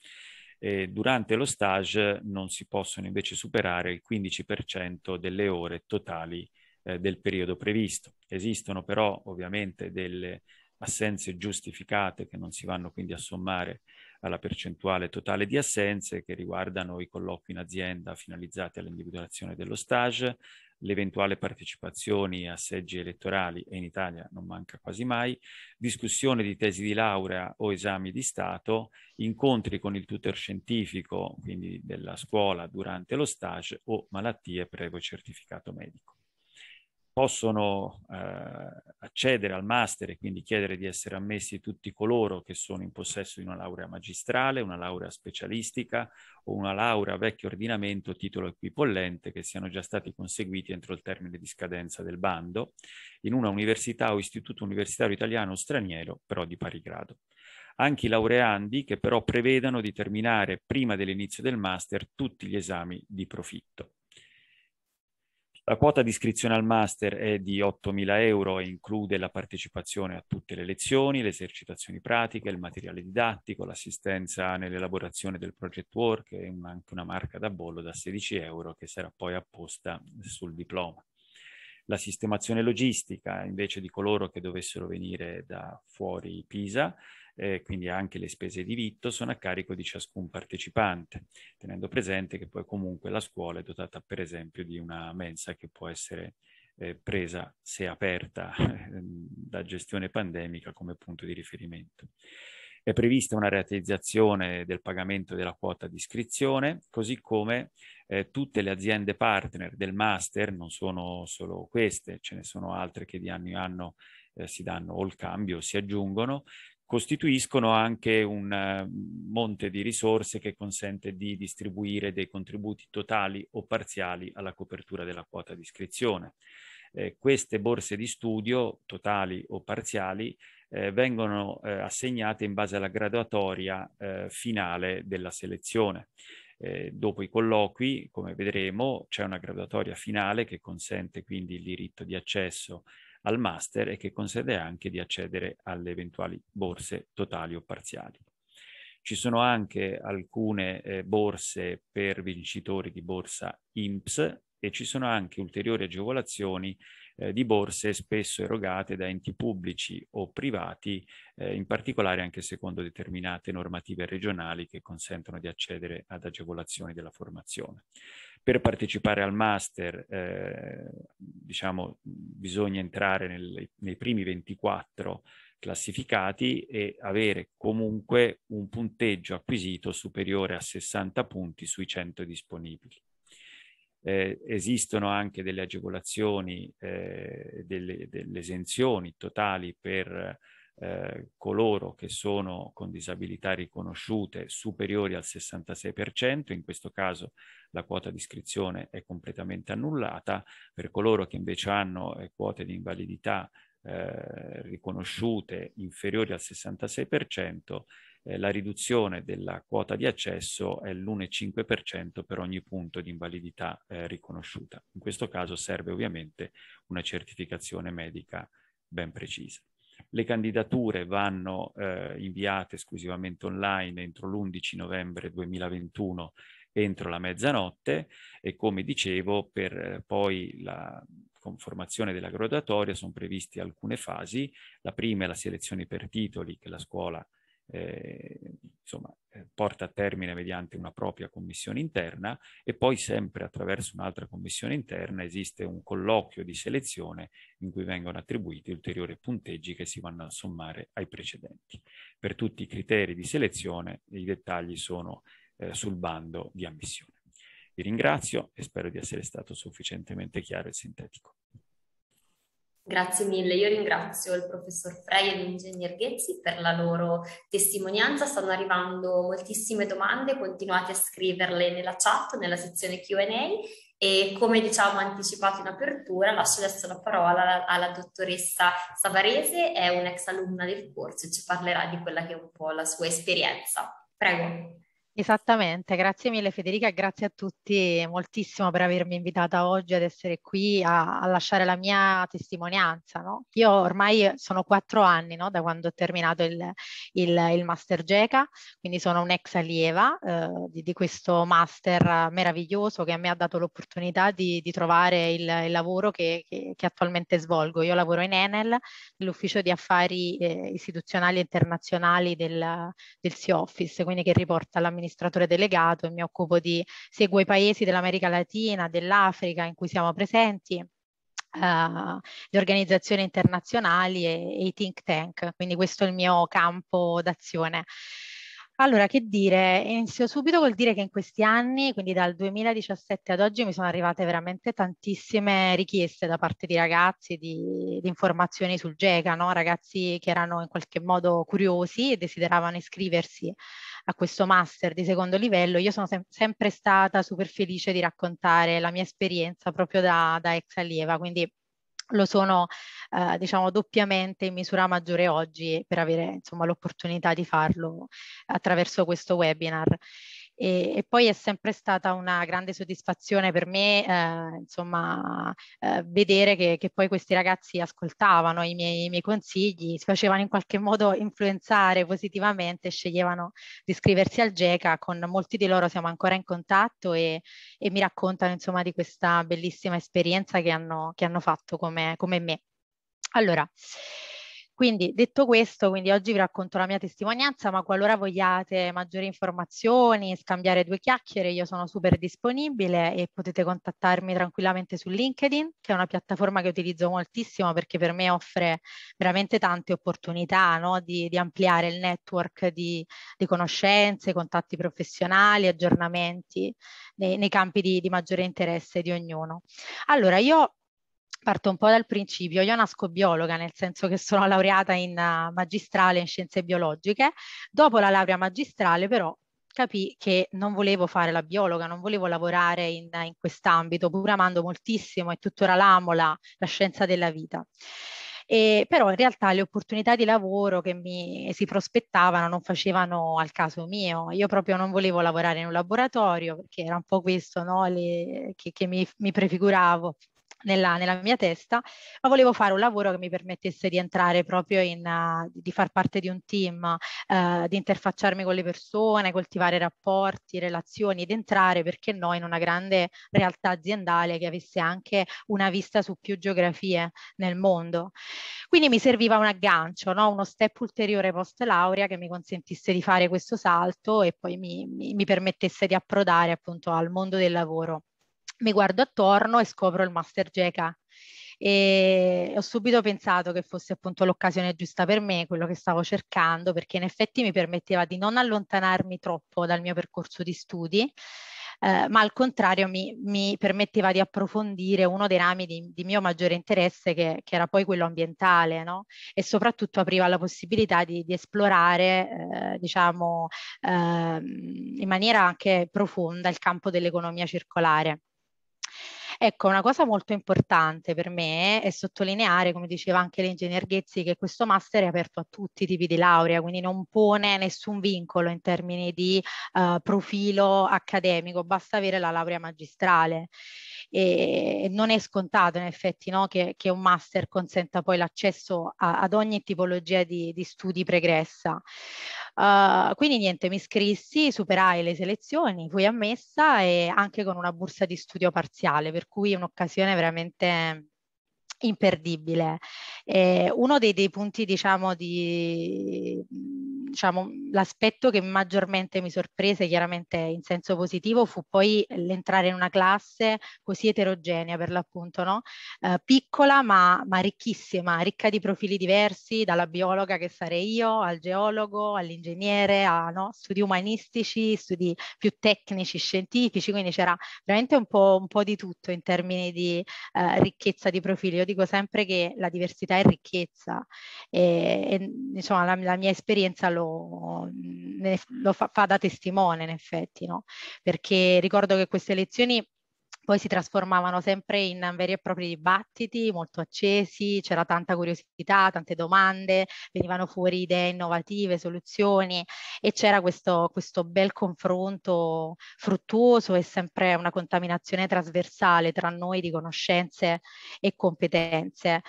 E durante lo stage non si possono invece superare il 15% delle ore totali eh, del periodo previsto. Esistono però ovviamente delle assenze giustificate che non si vanno quindi a sommare alla percentuale totale di assenze che riguardano i colloqui in azienda finalizzati all'individuazione dello stage, l'eventuale partecipazione a seggi elettorali, e in Italia non manca quasi mai, discussione di tesi di laurea o esami di Stato, incontri con il tutor scientifico, quindi della scuola, durante lo stage o malattie prego certificato medico possono eh, accedere al master e quindi chiedere di essere ammessi tutti coloro che sono in possesso di una laurea magistrale, una laurea specialistica o una laurea vecchio ordinamento titolo equipollente che siano già stati conseguiti entro il termine di scadenza del bando in una università o istituto universitario italiano o straniero però di pari grado. Anche i laureandi che però prevedano di terminare prima dell'inizio del master tutti gli esami di profitto. La quota di iscrizione al master è di 8.000 euro e include la partecipazione a tutte le lezioni, le esercitazioni pratiche, il materiale didattico, l'assistenza nell'elaborazione del project work e anche una marca da bollo da 16 euro che sarà poi apposta sul diploma. La sistemazione logistica invece di coloro che dovessero venire da fuori Pisa eh, quindi anche le spese di vitto, sono a carico di ciascun partecipante, tenendo presente che poi comunque la scuola è dotata per esempio di una mensa che può essere eh, presa, se aperta, (laughs) da gestione pandemica come punto di riferimento. È prevista una realizzazione del pagamento della quota di iscrizione, così come eh, tutte le aziende partner del master, non sono solo queste, ce ne sono altre che di anno in anno eh, si danno o il cambio o si aggiungono, costituiscono anche un eh, monte di risorse che consente di distribuire dei contributi totali o parziali alla copertura della quota di iscrizione. Eh, queste borse di studio, totali o parziali, eh, vengono eh, assegnate in base alla graduatoria eh, finale della selezione. Eh, dopo i colloqui, come vedremo, c'è una graduatoria finale che consente quindi il diritto di accesso al master e che consente anche di accedere alle eventuali borse totali o parziali. Ci sono anche alcune eh, borse per vincitori di borsa IMPS e ci sono anche ulteriori agevolazioni eh, di borse spesso erogate da enti pubblici o privati, eh, in particolare anche secondo determinate normative regionali che consentono di accedere ad agevolazioni della formazione. Per partecipare al master, eh, diciamo, bisogna entrare nel, nei primi 24 classificati e avere comunque un punteggio acquisito superiore a 60 punti sui 100 disponibili. Eh, esistono anche delle agevolazioni, eh, delle, delle, esenzioni totali per eh, coloro che sono con disabilità riconosciute superiori al 66%, in questo caso la quota di iscrizione è completamente annullata, per coloro che invece hanno eh, quote di invalidità eh, riconosciute inferiori al 66%, eh, la riduzione della quota di accesso è l'1,5% per ogni punto di invalidità eh, riconosciuta. In questo caso serve ovviamente una certificazione medica ben precisa. Le candidature vanno eh, inviate esclusivamente online entro l'11 novembre 2021 entro la mezzanotte e come dicevo per eh, poi la conformazione della graduatoria sono previste alcune fasi. La prima è la selezione per titoli che la scuola eh, insomma, eh, porta a termine mediante una propria commissione interna e poi sempre attraverso un'altra commissione interna esiste un colloquio di selezione in cui vengono attribuiti ulteriori punteggi che si vanno a sommare ai precedenti. Per tutti i criteri di selezione i dettagli sono eh, sul bando di ammissione. Vi ringrazio e spero di essere stato sufficientemente chiaro e sintetico. Grazie mille, io ringrazio il professor Frey e l'ingegner Ghezzi per la loro testimonianza, stanno arrivando moltissime domande, continuate a scriverle nella chat, nella sezione Q&A e come diciamo anticipato in apertura lascio adesso la parola alla, alla dottoressa Savarese, è un'ex alumna del corso e ci parlerà di quella che è un po' la sua esperienza. Prego. Esattamente, grazie mille Federica e grazie a tutti moltissimo per avermi invitata oggi ad essere qui a, a lasciare la mia testimonianza. No? Io ormai sono quattro anni no? da quando ho terminato il, il, il Master GECA, quindi sono un'ex allieva eh, di, di, questo master meraviglioso che a me ha dato l'opportunità di, di, trovare il, il lavoro che, che, che, attualmente svolgo. Io lavoro in Enel, nell'ufficio di affari eh, istituzionali internazionali del, del Sea Office, quindi che riporta all'amministrazione amministratore delegato e mi occupo di, seguo i paesi dell'America Latina, dell'Africa in cui siamo presenti. Uh, le organizzazioni internazionali e, e i think tank, quindi questo è il mio campo d'azione. Allora, che dire? Inizio subito col dire che in questi anni, quindi dal 2017 ad oggi, mi sono arrivate veramente tantissime richieste da parte di ragazzi di, di informazioni sul GECA, no? ragazzi che erano in qualche modo curiosi e desideravano iscriversi a questo master di secondo livello, io sono sem sempre stata super felice di raccontare la mia esperienza proprio da, da ex allieva, quindi lo sono eh, diciamo doppiamente in misura maggiore oggi per avere insomma l'opportunità di farlo attraverso questo webinar. E, e, poi è sempre stata una grande soddisfazione per me, eh, insomma, eh, vedere che, che, poi questi ragazzi ascoltavano i miei, i miei, consigli, si facevano in qualche modo influenzare positivamente, sceglievano di iscriversi al GECA, con molti di loro siamo ancora in contatto e, e mi raccontano insomma di questa bellissima esperienza che hanno, che hanno fatto come, come me. Allora, quindi detto questo, quindi oggi vi racconto la mia testimonianza, ma qualora vogliate maggiori informazioni, scambiare due chiacchiere, io sono super disponibile e potete contattarmi tranquillamente su LinkedIn, che è una piattaforma che utilizzo moltissimo perché per me offre veramente tante opportunità no? di, di, ampliare il network di, di, conoscenze, contatti professionali, aggiornamenti nei, nei campi di, di maggiore interesse di ognuno. Allora, io Parto un po' dal principio, io nasco biologa nel senso che sono (laughs) laureata in eh, magistrale in scienze biologiche, dopo la laurea magistrale però capì che non volevo fare la biologa, non volevo lavorare in, in quest'ambito, pur amando moltissimo e tuttora l'amo la, la scienza della vita. E, però in realtà le opportunità di lavoro che mi si prospettavano non facevano al caso mio. Io proprio non volevo lavorare in un laboratorio perché era un po' questo no? le, che, che mi, mi, prefiguravo nella, nella, mia testa, ma volevo fare un lavoro che mi permettesse di entrare proprio in, uh, di far parte di un team, uh, di interfacciarmi con le persone, coltivare rapporti, relazioni ed entrare, perché no, in una grande realtà aziendale che avesse anche una vista su più geografie nel mondo. Quindi mi serviva un aggancio, no? uno step ulteriore post laurea che mi consentisse di fare questo salto e poi mi, mi, mi permettesse di approdare appunto al mondo del lavoro mi guardo attorno e scopro il Master Jeca e ho subito pensato che fosse appunto l'occasione giusta per me, quello che stavo cercando, perché in effetti mi permetteva di non allontanarmi troppo dal mio percorso di studi, eh, ma al contrario mi, mi, permetteva di approfondire uno dei rami di, di mio maggiore interesse che, che, era poi quello ambientale no? e soprattutto apriva la possibilità di, di esplorare eh, diciamo eh, in maniera anche profonda il campo dell'economia circolare. Ecco, una cosa molto importante per me è sottolineare, come diceva anche l'ingegner Ghezzi, che questo master è aperto a tutti i tipi di laurea, quindi non pone nessun vincolo in termini di uh, profilo accademico, basta avere la laurea magistrale e non è scontato in effetti no? che, che, un master consenta poi l'accesso ad ogni tipologia di, di studi pregressa. Uh, quindi niente, mi iscrissi, superai le selezioni, fui ammessa e anche con una borsa di studio parziale, per cui un'occasione veramente imperdibile. Eh, uno dei, dei punti, diciamo, di, diciamo, l'aspetto che maggiormente mi sorprese, chiaramente in senso positivo, fu poi l'entrare in una classe così eterogenea per l'appunto, no? eh, piccola ma, ma, ricchissima, ricca di profili diversi, dalla biologa che sarei io, al geologo, all'ingegnere, a no? studi umanistici, studi più tecnici, scientifici, quindi c'era veramente un po', un po', di tutto in termini di eh, ricchezza di profili. Io dico sempre che la diversità è ricchezza e, e insomma la, la mia esperienza lo, lo, ne, lo fa, fa, da testimone in effetti, no? perché ricordo che queste lezioni poi si trasformavano sempre in veri e propri dibattiti molto accesi, c'era tanta curiosità, tante domande, venivano fuori idee innovative, soluzioni e c'era questo, questo bel confronto fruttuoso e sempre una contaminazione trasversale tra noi di conoscenze e competenze.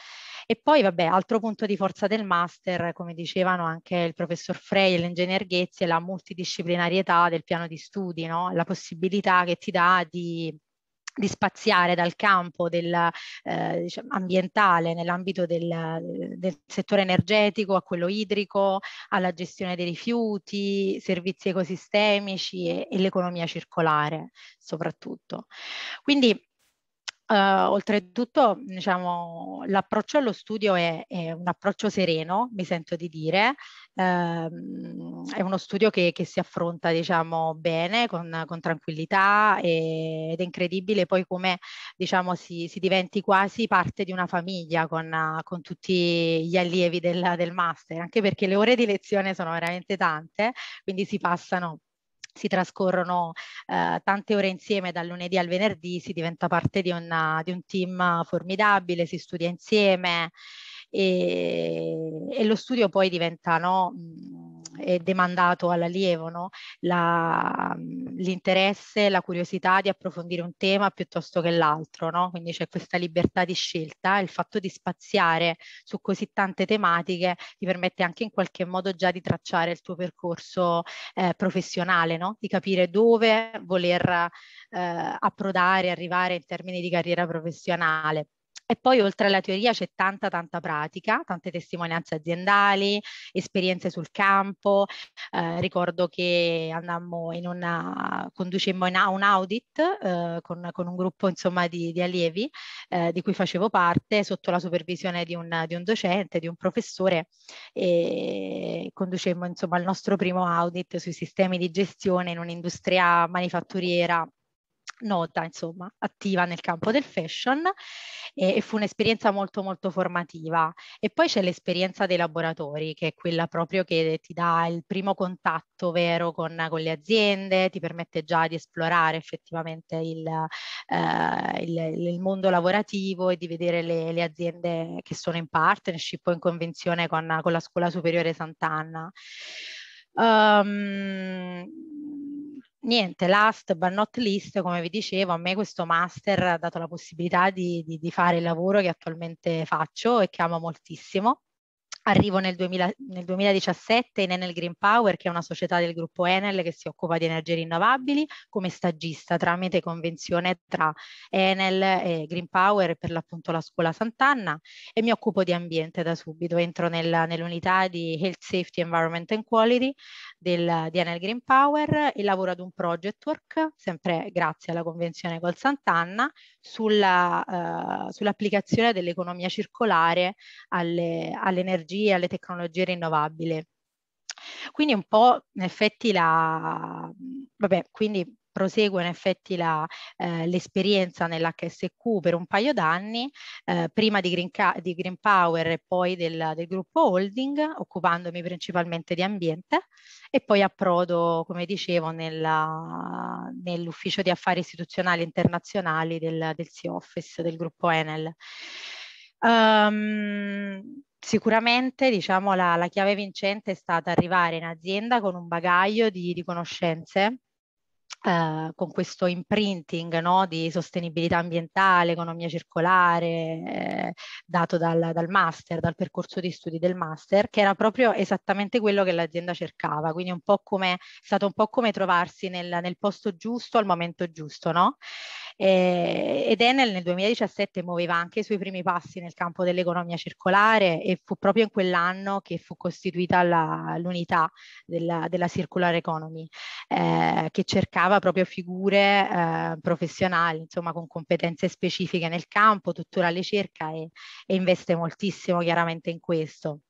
E poi, vabbè, altro punto di forza del master, come dicevano anche il professor Frey e l'ingegner Ghezzi, è la multidisciplinarietà del piano di studi, no? la possibilità che ti dà di di spaziare dal campo del, eh, diciamo, ambientale nell'ambito del, del, settore energetico a quello idrico, alla gestione dei rifiuti, servizi ecosistemici e, e l'economia circolare soprattutto. Quindi Uh, oltretutto, diciamo, l'approccio allo studio è, è, un approccio sereno, mi sento di dire, uh, è uno studio che, che si affronta diciamo, bene, con, con tranquillità e, ed è incredibile poi come diciamo, si, si, diventi quasi parte di una famiglia con, con tutti gli allievi del, del master, anche perché le ore di lezione sono veramente tante, quindi si passano si trascorrono eh, tante ore insieme dal lunedì al venerdì, si diventa parte di, una, di un team formidabile, si studia insieme e, e lo studio poi diventa no, è demandato all'allievo, no? Mhmm, l'interesse, la, la curiosità di approfondire un tema piuttosto che l'altro, no? quindi c'è questa libertà di scelta, il fatto di spaziare su così tante tematiche ti permette anche in qualche modo già di tracciare il tuo percorso eh, professionale, no? di capire dove voler eh, approdare, arrivare in termini di carriera professionale. E poi oltre alla teoria c'è tanta tanta pratica, tante testimonianze aziendali, esperienze sul campo. Eh, ricordo che andammo in una, conducemmo in, un audit eh, con, con, un gruppo insomma di, di allievi eh, di cui facevo parte sotto la supervisione di un, di un docente, di un professore e conducemmo insomma il nostro primo audit sui sistemi di gestione in un'industria manifatturiera nota, insomma, attiva nel campo del fashion e, eh, e fu un'esperienza molto molto formativa. E poi c'è l'esperienza dei laboratori, che è quella proprio che ti dà il primo contatto vero con, con le aziende, ti permette già di esplorare effettivamente il, eh, il, il mondo lavorativo e di vedere le, le, aziende che sono in partnership o in convenzione con, con la Scuola Superiore Sant'Anna. Um, niente, last but not least, come vi dicevo, a me questo master ha dato la possibilità di, di, di fare il lavoro che attualmente faccio e che amo moltissimo. Arrivo nel, 2000, nel 2017 in Enel Green Power, che è una società del gruppo Enel che si occupa di energie rinnovabili, come stagista tramite convenzione tra Enel e Green Power per l'appunto la scuola Sant'Anna e mi occupo di ambiente da subito. Entro nella, nell'unità di Health Safety Environment and Quality del, di Enel Green Power e lavoro ad un project work, sempre grazie alla convenzione col Sant'Anna, sulla, eh, sull'applicazione dell'economia circolare alle, all'energia e alle tecnologie rinnovabili. Quindi un po' in effetti la, vabbè, quindi prosegue in effetti la, eh, l'esperienza nell'HSQ per un paio d'anni, eh, prima di Green, Ca- di Green, Power e poi del, del, gruppo holding, occupandomi principalmente di ambiente e poi approdo, come dicevo, nella, nell'ufficio di affari istituzionali internazionali del, del Sea Office del gruppo Enel. Um, sicuramente diciamo, la, la, chiave vincente è stata arrivare in azienda con un bagaglio di, di conoscenze eh, con questo imprinting no, di sostenibilità ambientale, economia circolare, eh, dato dal, dal, master, dal percorso di studi del master, che era proprio esattamente quello che l'azienda cercava, quindi un po' come, è stato un po' come trovarsi nel, nel posto giusto al momento giusto, no? Eh, ed Enel nel 2017 muoveva anche i suoi primi passi nel campo dell'economia circolare e fu proprio in quell'anno che fu costituita la, l'unità della, della Circular Economy, eh, che cercava proprio figure eh, professionali, insomma, con competenze specifiche nel campo, tuttora le cerca e, e investe moltissimo chiaramente in questo.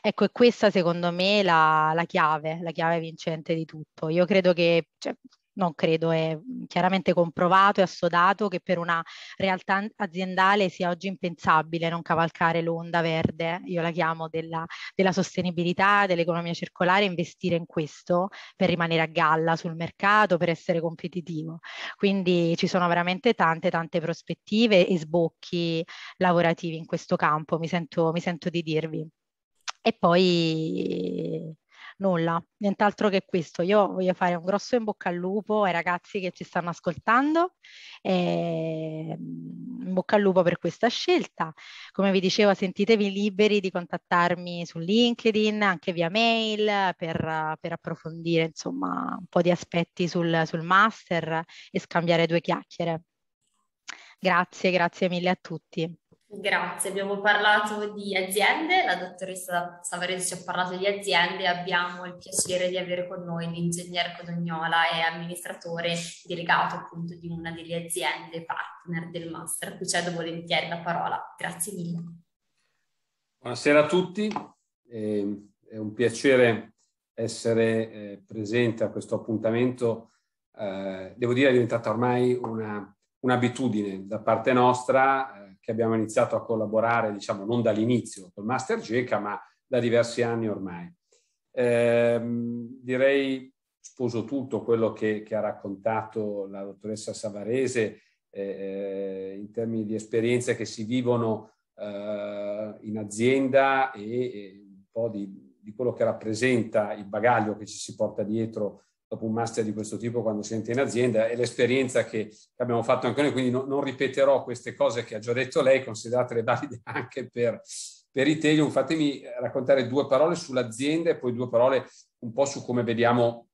Ecco, è questa secondo me la, la, chiave, la chiave vincente di tutto. Io credo che cioè, non credo, è mhmm, chiaramente comprovato e assodato che per una realtà aziendale sia oggi impensabile non cavalcare l'onda verde, eh. io la chiamo, della, della sostenibilità, dell'economia circolare, investire in questo per rimanere a galla sul mercato, per essere competitivo. Quindi ci sono veramente tante, tante prospettive e sbocchi lavorativi in questo campo, mi sento, mi sento di dirvi. E poi nulla, nient'altro che questo. Io voglio fare un grosso in bocca al lupo ai ragazzi che ci stanno ascoltando, e ehm, in bocca al lupo per questa scelta. Come vi dicevo, sentitevi liberi di contattarmi su LinkedIn, anche via mail, per, per approfondire insomma un po' di aspetti sul, sul master e scambiare due chiacchiere. Grazie, grazie mille a tutti. Grazie, abbiamo parlato di aziende, la dottoressa Savarese ci ha parlato di aziende e abbiamo il piacere di avere con noi l'ingegner Codognola e amministratore delegato appunto di una delle aziende partner del master, a cedo volentieri la parola. Grazie mille. Buonasera a tutti, è un piacere essere eh, presente a questo appuntamento. Eh, devo dire che è diventata ormai una, un'abitudine da parte nostra eh, che abbiamo iniziato a collaborare, diciamo, non dall'inizio col Master GECA, ma da diversi anni ormai. Eh, direi sposo tutto quello che, che, ha raccontato la dottoressa Savarese eh, eh, in termini di esperienze che si vivono eh, in azienda e, e un po' di, di, quello che rappresenta il bagaglio che ci si porta dietro dopo un master di questo tipo quando si entra in azienda, è l'esperienza che abbiamo fatto anche noi, quindi no, non ripeterò queste cose che ha già detto lei, consideratele valide (laughs) anche per, per Italium. Fatemi raccontare due parole sull'azienda e poi due parole un po' su come vediamo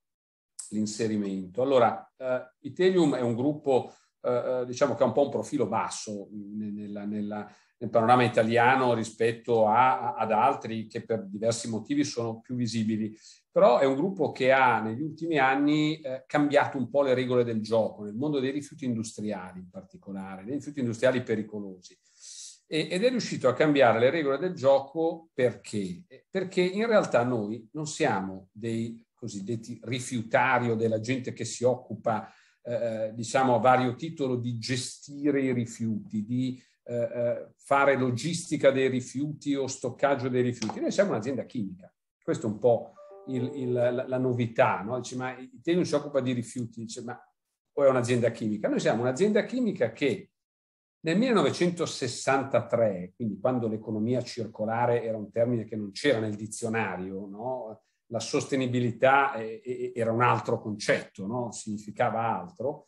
l'inserimento. Allora, eh, Italium è un gruppo, eh, eh, diciamo che ha un po' un profilo basso nella, nella, nel panorama italiano rispetto a, ad altri che per diversi motivi sono più visibili però è un gruppo che ha negli ultimi anni eh, cambiato un po' le regole del gioco, nel mondo dei rifiuti industriali in particolare, dei rifiuti industriali pericolosi. E, ed è riuscito a cambiare le regole del gioco perché? Perché in realtà noi non siamo dei cosiddetti rifiutari o della gente che si occupa, eh, diciamo, a vario titolo di gestire i rifiuti, di eh, eh fare logistica dei rifiuti o stoccaggio dei rifiuti. Noi siamo un'azienda chimica. Questo è un po' il, il, la, la, novità, no? dice ma te non si occupa di rifiuti, dice ma poi è un'azienda chimica? Noi siamo un'azienda chimica che nel 1963, quindi quando l'economia circolare era un termine che non c'era nel dizionario, no? la sostenibilità era un altro concetto, no? significava altro,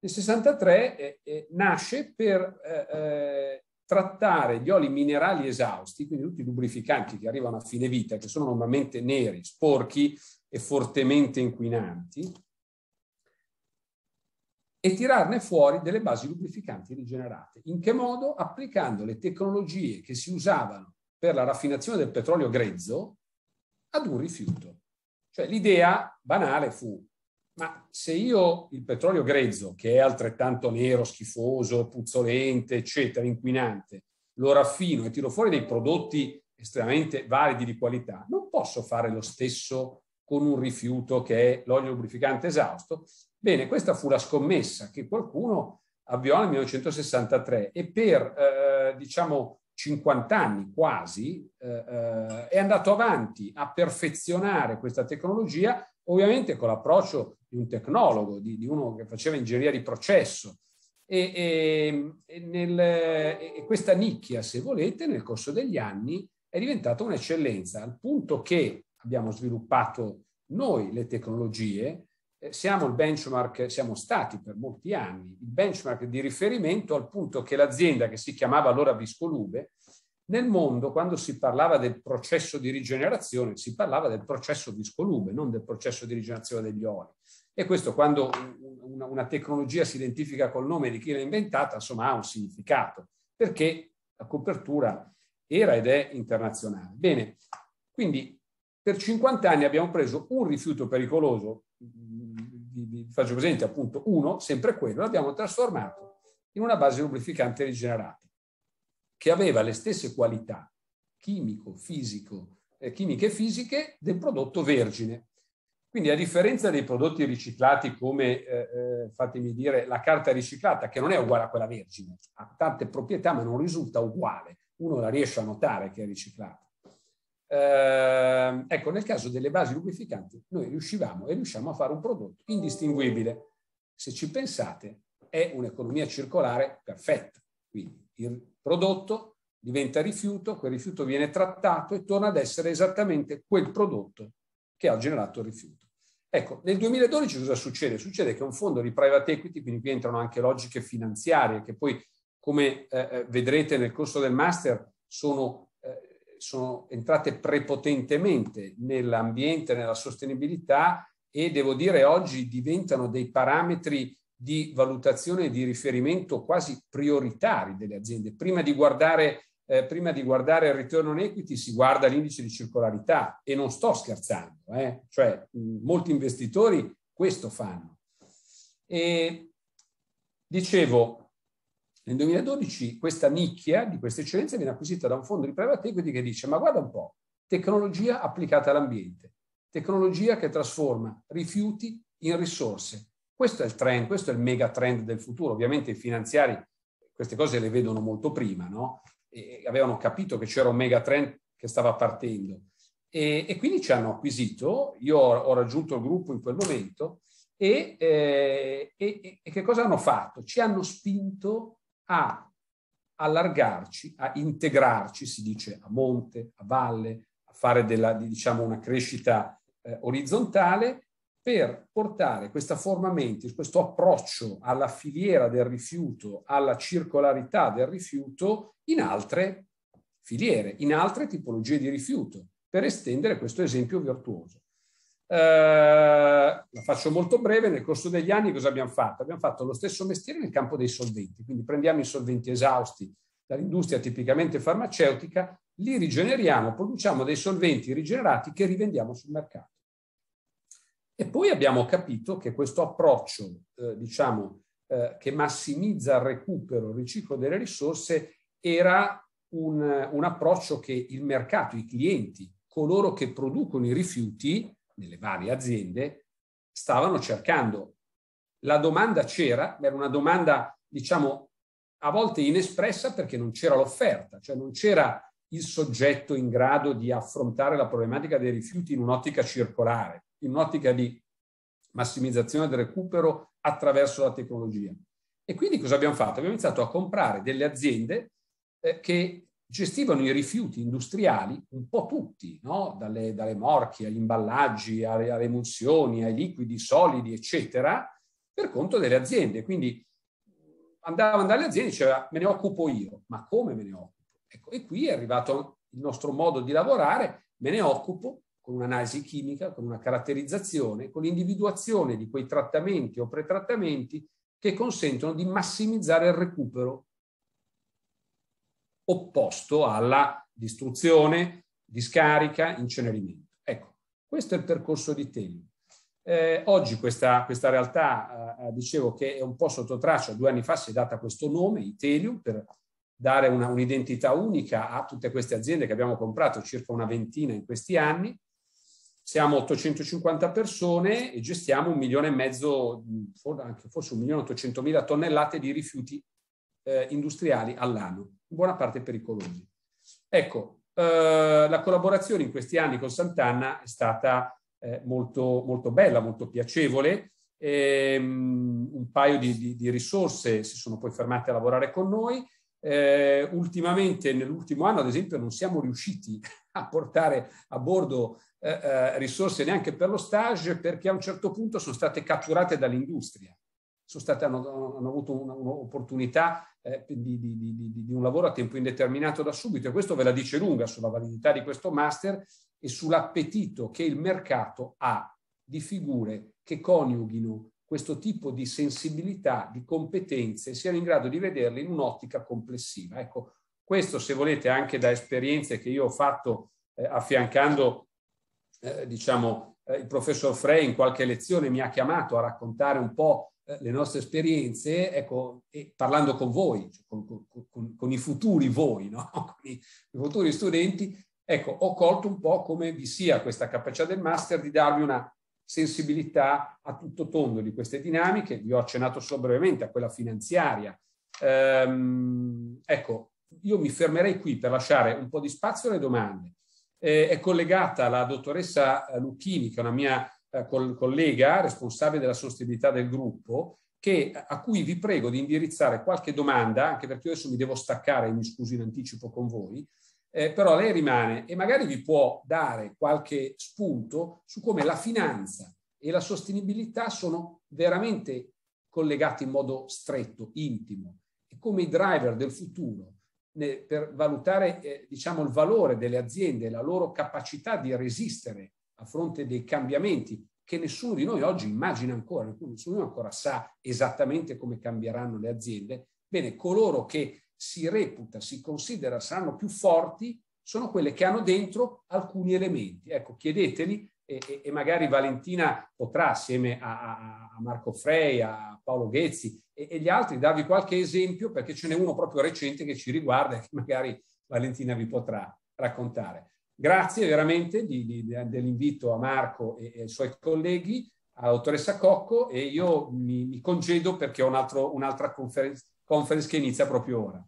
nel 1963 eh, eh, nasce per eh, trattare gli oli minerali esausti, quindi tutti i lubrificanti che arrivano a fine vita, che sono normalmente neri, sporchi e fortemente inquinanti, e tirarne fuori delle basi lubrificanti rigenerate. In che modo? Applicando le tecnologie che si usavano per la raffinazione del petrolio grezzo ad un rifiuto. Cioè l'idea banale fu ma se io il petrolio grezzo, che è altrettanto nero, schifoso, puzzolente, eccetera, inquinante, lo raffino e tiro fuori dei prodotti estremamente validi di qualità, non posso fare lo stesso con un rifiuto che è l'olio lubrificante esausto. Bene, questa fu la scommessa che qualcuno avviò nel 1963 e per, eh, diciamo, 50 anni quasi, eh, eh, è andato avanti a perfezionare questa tecnologia ovviamente con l'approccio di un tecnologo, di, di uno che faceva ingegneria di processo. E, e, e, nel, e, questa nicchia, se volete, nel corso degli anni è diventata un'eccellenza, al punto che abbiamo sviluppato noi le tecnologie, eh, siamo il benchmark, siamo stati per molti anni il benchmark di riferimento al punto che l'azienda che si chiamava allora Viscolube nel mondo, quando si parlava del processo di rigenerazione, si parlava del processo di scolube, non del processo di rigenerazione degli oli. E questo, quando una, tecnologia si identifica col nome di chi l'ha inventata, insomma, ha un significato, perché la copertura era ed è internazionale. Bene, quindi per 50 anni abbiamo preso un rifiuto pericoloso, faccio presente appunto uno, sempre quello, l'abbiamo trasformato in una base lubrificante rigenerata che aveva le stesse qualità chimico, fisico, eh, chimiche e fisiche del prodotto vergine. Quindi a differenza dei prodotti riciclati come, eh, eh, fatemi dire, la carta riciclata, che non è uguale a quella vergine, ha tante proprietà ma non risulta uguale, uno la riesce a notare che è riciclata. Eh, ecco, nel caso delle basi lubrificanti, noi riuscivamo e riusciamo a fare un prodotto indistinguibile. Se ci pensate, è un'economia circolare perfetta. Quindi il prodotto, diventa rifiuto, quel rifiuto viene trattato e torna ad essere esattamente quel prodotto che ha generato il rifiuto. Ecco, nel 2012 cosa succede? Succede che un fondo di private equity, quindi qui entrano anche logiche finanziarie, che poi, come eh, eh, vedrete nel corso del master, sono, eh, sono entrate prepotentemente nell'ambiente, nella sostenibilità e devo dire oggi diventano dei parametri di valutazione di riferimento quasi prioritari delle aziende. Prima di guardare, eh, prima di guardare il ritorno on equity si guarda l'indice di circolarità e non sto scherzando, eh? cioè mh, mm, molti investitori questo fanno. E dicevo, nel 2012 questa nicchia di queste eccellenze viene acquisita da un fondo di private equity che dice ma guarda un po', tecnologia applicata all'ambiente, tecnologia che trasforma rifiuti in risorse, questo è il trend, questo è il mega trend del futuro. Ovviamente i finanziari queste cose le vedono molto prima, no? E avevano capito che c'era un mega trend che stava partendo. E, e quindi ci hanno acquisito, io ho, ho, raggiunto il gruppo in quel momento e, eh, e, e che cosa hanno fatto? Ci hanno spinto a allargarci, a integrarci, si dice a monte, a valle, a fare della, diciamo, una crescita eh, orizzontale per portare questa forma mentis, questo approccio alla filiera del rifiuto, alla circolarità del rifiuto in altre filiere, in altre tipologie di rifiuto, per estendere questo esempio virtuoso. Eh, la faccio molto breve, nel corso degli anni cosa abbiamo fatto? Abbiamo fatto lo stesso mestiere nel campo dei solventi, quindi prendiamo i solventi esausti dall'industria tipicamente farmaceutica, li rigeneriamo, produciamo dei solventi rigenerati che rivendiamo sul mercato. E poi abbiamo capito che questo approccio, eh, diciamo, eh, che massimizza il recupero, il riciclo delle risorse, era un, un approccio che il mercato, i clienti, coloro che producono i rifiuti nelle varie aziende, stavano cercando. La domanda c'era, era una domanda, diciamo, a volte inespressa perché non c'era l'offerta, cioè non c'era il soggetto in grado di affrontare la problematica dei rifiuti in un'ottica circolare in un'ottica di massimizzazione del recupero attraverso la tecnologia. E quindi cosa abbiamo fatto? Abbiamo iniziato a comprare delle aziende eh, che gestivano i rifiuti industriali, un po' tutti, no? dalle, dalle, morchie agli imballaggi, alle, alle emulsioni, ai liquidi solidi, eccetera, per conto delle aziende. Quindi andavano dalle aziende e diceva me ne occupo io, ma come me ne occupo? Ecco, e qui è arrivato il nostro modo di lavorare, me ne occupo, con un'analisi chimica, con una caratterizzazione, con l'individuazione di quei trattamenti o pretrattamenti che consentono di massimizzare il recupero opposto alla distruzione, discarica, incenerimento. Ecco, questo è il percorso di Telium. Eh, oggi questa, questa realtà, eh, eh, dicevo che è un po' sotto traccia, due anni fa si è data questo nome, Itelium, per dare una, un'identità unica a tutte queste aziende che abbiamo comprato, circa una ventina in questi anni, siamo 850 persone e gestiamo un milione e mezzo, mm, forse un milione e 800 mila tonnellate di rifiuti eh, industriali all'anno, in buona parte pericolosi. Ecco, eh, la collaborazione in questi anni con Sant'Anna è stata eh, molto, molto bella, molto piacevole. E, um, un paio di, di, di, risorse si sono poi fermate a lavorare con noi. Eh, ultimamente, nell'ultimo anno, ad esempio, non siamo riusciti (laughs) a portare a bordo eh, eh, risorse neanche per lo stage perché a un certo punto sono state catturate dall'industria, sono state, hanno, hanno avuto un'opportunità eh, di, di, di, di, un lavoro a tempo indeterminato da subito e questo ve la dice lunga sulla validità di questo master e sull'appetito che il mercato ha di figure che coniughino questo tipo di sensibilità, di competenze, siano in grado di vederle in un'ottica complessiva. Ecco, questo se volete anche da esperienze che io ho fatto eh, affiancando eh, diciamo, eh, il professor Frey in qualche lezione mi ha chiamato a raccontare un po' eh, le nostre esperienze, ecco, e parlando con voi, cioè con, con, con, con, i futuri voi, no? (laughs) con i, i futuri studenti, ecco, ho colto un po' come vi sia questa capacità del master di darvi una sensibilità a tutto tondo di queste dinamiche, vi ho accennato solo brevemente a quella finanziaria. Ehm, ecco, io mi fermerei qui per lasciare un po' di spazio alle domande eh, è collegata la dottoressa Lucchini, che è una mia eh, collega responsabile della sostenibilità del gruppo, che, a cui vi prego di indirizzare qualche domanda, anche perché io adesso mi devo staccare, mi scuso in anticipo con voi, eh, però lei rimane e magari vi può dare qualche spunto su come la finanza e la sostenibilità sono veramente collegati in modo stretto, intimo, e come i driver del futuro per valutare eh, diciamo, il valore delle aziende, la loro capacità di resistere a fronte dei cambiamenti che nessuno di noi oggi immagina ancora, nessuno ancora sa esattamente come cambieranno le aziende, bene, coloro che si reputa, si considera saranno più forti, sono quelle che hanno dentro alcuni elementi. Ecco, chiedeteli e, e, magari Valentina potrà assieme a, a Marco Frey, a Paolo Ghezzi e, e, gli altri darvi qualche esempio perché ce n'è uno proprio recente che ci riguarda e che magari Valentina vi potrà raccontare. Grazie veramente di, di, dell'invito a Marco e, ai suoi colleghi, alla dottoressa Cocco e io mi, mi congedo perché ho un altro, un'altra conference, conference che inizia proprio ora.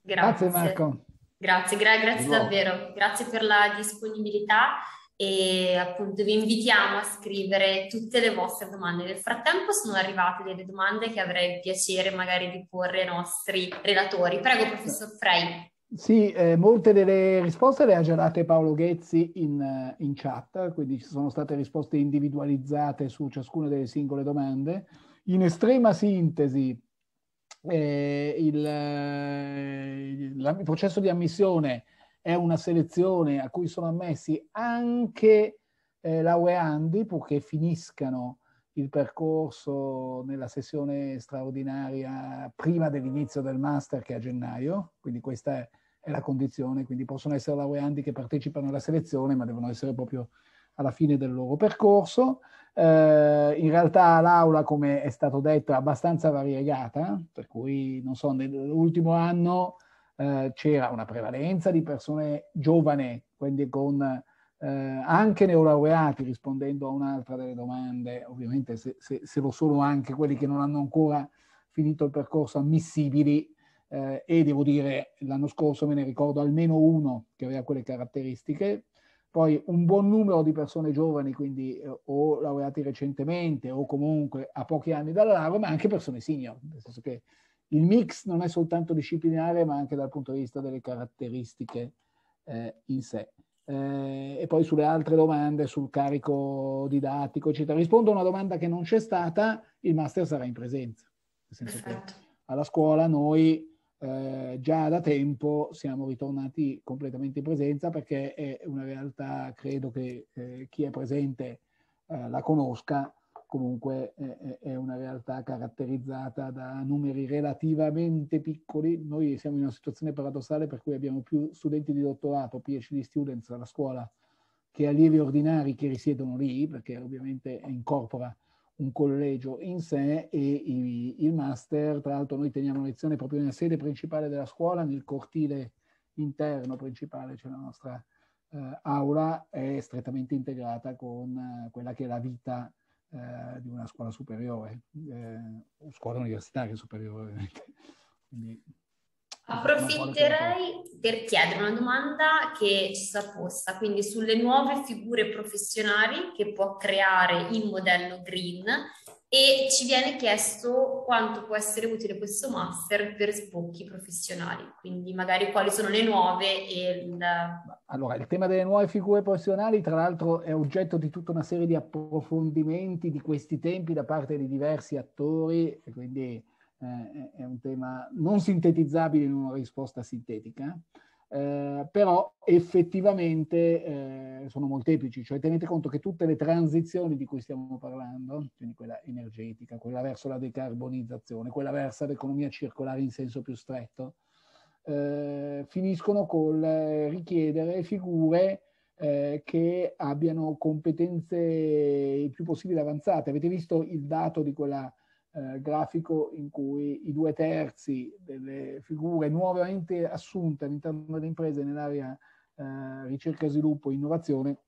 Grazie, grazie Marco. Grazie, gra- grazie davvero. Grazie per la disponibilità e appunto vi invitiamo a scrivere tutte le vostre domande. Nel frattempo sono arrivate delle domande che avrei piacere magari di porre ai nostri relatori. Prego, professor Frey. Sì, eh, molte delle risposte le ha già date Paolo Ghezzi in, eh, in chat, quindi ci sono state risposte individualizzate su ciascuna delle singole domande. In estrema sintesi, eh, il, eh, il, il, processo di ammissione è una selezione a cui sono ammessi anche eh, laureandi purché finiscano il percorso nella sessione straordinaria prima dell'inizio del master che è a gennaio, quindi questa è, è la condizione, quindi possono essere laureandi che partecipano alla selezione ma devono essere proprio alla fine del loro percorso. Eh, in realtà l'aula, come è stato detto, è abbastanza variegata, per cui, non so, nell'ultimo anno eh, c'era una prevalenza di persone giovani, quindi con eh, anche neolaureati, rispondendo a un'altra delle domande, ovviamente se, se, se, lo sono anche quelli che non hanno ancora finito il percorso ammissibili, eh, e devo dire l'anno scorso me ne ricordo almeno uno che aveva quelle caratteristiche, poi un buon numero di persone giovani, quindi eh, o laureati recentemente o comunque a pochi anni dalla laurea, ma anche persone senior, nel senso che il mix non è soltanto disciplinare, ma anche dal punto di vista delle caratteristiche eh, in sé. Eh, e poi sulle altre domande, sul carico didattico, eccetera. Rispondo a una domanda che non c'è stata, il master sarà in presenza. Nel senso che alla scuola noi eh, già da tempo siamo ritornati completamente in presenza perché è una realtà, credo che eh, chi è presente eh, la conosca, comunque è, è una realtà caratterizzata da numeri relativamente piccoli. Noi siamo in una situazione paradossale per cui abbiamo più studenti di dottorato, PhD students alla scuola, che allievi ordinari che risiedono lì, perché ovviamente incorpora un collegio in sé e i, il master, tra l'altro noi teniamo lezione proprio nella sede principale della scuola, nel cortile interno principale c'è cioè la nostra eh, aula, è strettamente integrata con eh, quella che è la vita eh, di una scuola superiore, eh, scuola universitaria superiore. Quindi, ah, Approfitterei per chiedere una domanda che ci sta posta, quindi sulle nuove figure professionali che può creare il modello green e ci viene chiesto quanto può essere utile questo master per sbocchi professionali, quindi magari quali sono le nuove e il... Allora, il tema delle nuove figure professionali, tra l'altro, è oggetto di tutta una serie di approfondimenti di questi tempi da parte di diversi attori, quindi eh, è un tema non sintetizzabile in una risposta sintetica, eh, però effettivamente... Eh, sono molteplici, cioè tenete conto che tutte le transizioni di cui stiamo parlando, quindi quella energetica, quella verso la decarbonizzazione, quella verso l'economia circolare in senso più stretto, eh, finiscono col eh, richiedere figure eh, che abbiano competenze il più possibile avanzate. Avete visto il dato di quella eh, grafico in cui i due terzi delle figure nuovamente assunte all'interno delle imprese nell'area eh, ricerca, sviluppo e innovazione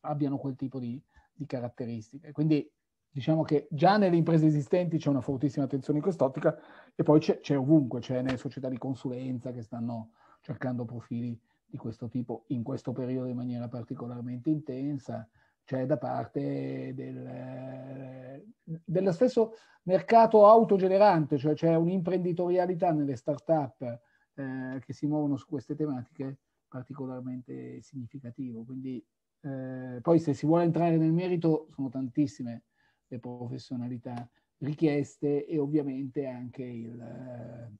abbiano quel tipo di, di caratteristiche. Quindi diciamo che già nelle imprese esistenti c'è una fortissima attenzione in quest'ottica e poi c'è, c'è, ovunque, c'è nelle società di consulenza che stanno cercando profili di questo tipo in questo periodo in maniera particolarmente intensa, c'è da parte del, eh, dello stesso mercato autogenerante, cioè c'è un'imprenditorialità nelle start-up eh, che si muovono su queste tematiche particolarmente significativo. Quindi, eh, poi se si vuole entrare nel merito, sono tantissime le professionalità richieste e ovviamente anche il, eh,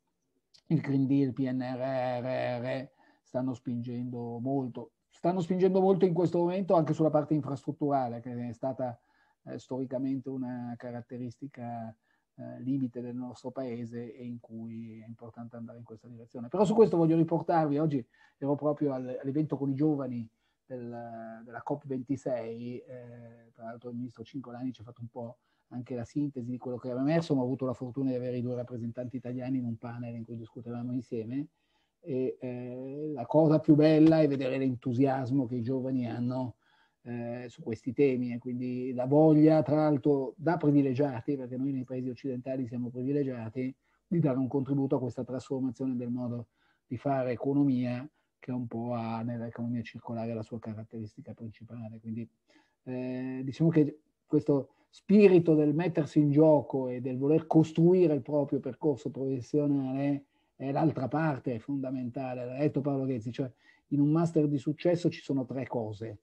il Green Deal, PNRR stanno spingendo molto. Stanno spingendo molto in questo momento anche sulla parte infrastrutturale, che è stata eh, storicamente una caratteristica eh, limite del nostro paese e in cui è importante andare in questa direzione. Però su questo voglio riportarvi, oggi ero proprio all'evento con i giovani del, della COP26, eh, tra l'altro il ministro Cincolani ci ha fatto un po' anche la sintesi di quello che era emerso, ma ho avuto la fortuna di avere i due rappresentanti italiani in un panel in cui discutevamo insieme e eh, la cosa più bella è vedere l'entusiasmo che i giovani hanno eh, su questi temi e eh, quindi la voglia, tra l'altro, da privilegiati, perché noi nei paesi occidentali siamo privilegiati, di dare un contributo a questa trasformazione del modo di fare economia che un po' ha nell'economia circolare la sua caratteristica principale. Quindi eh, diciamo che questo spirito del mettersi in gioco e del voler costruire il proprio percorso professionale è l'altra parte fondamentale, l'ha detto Paolo Ghezzi, cioè in un master di successo ci sono tre cose,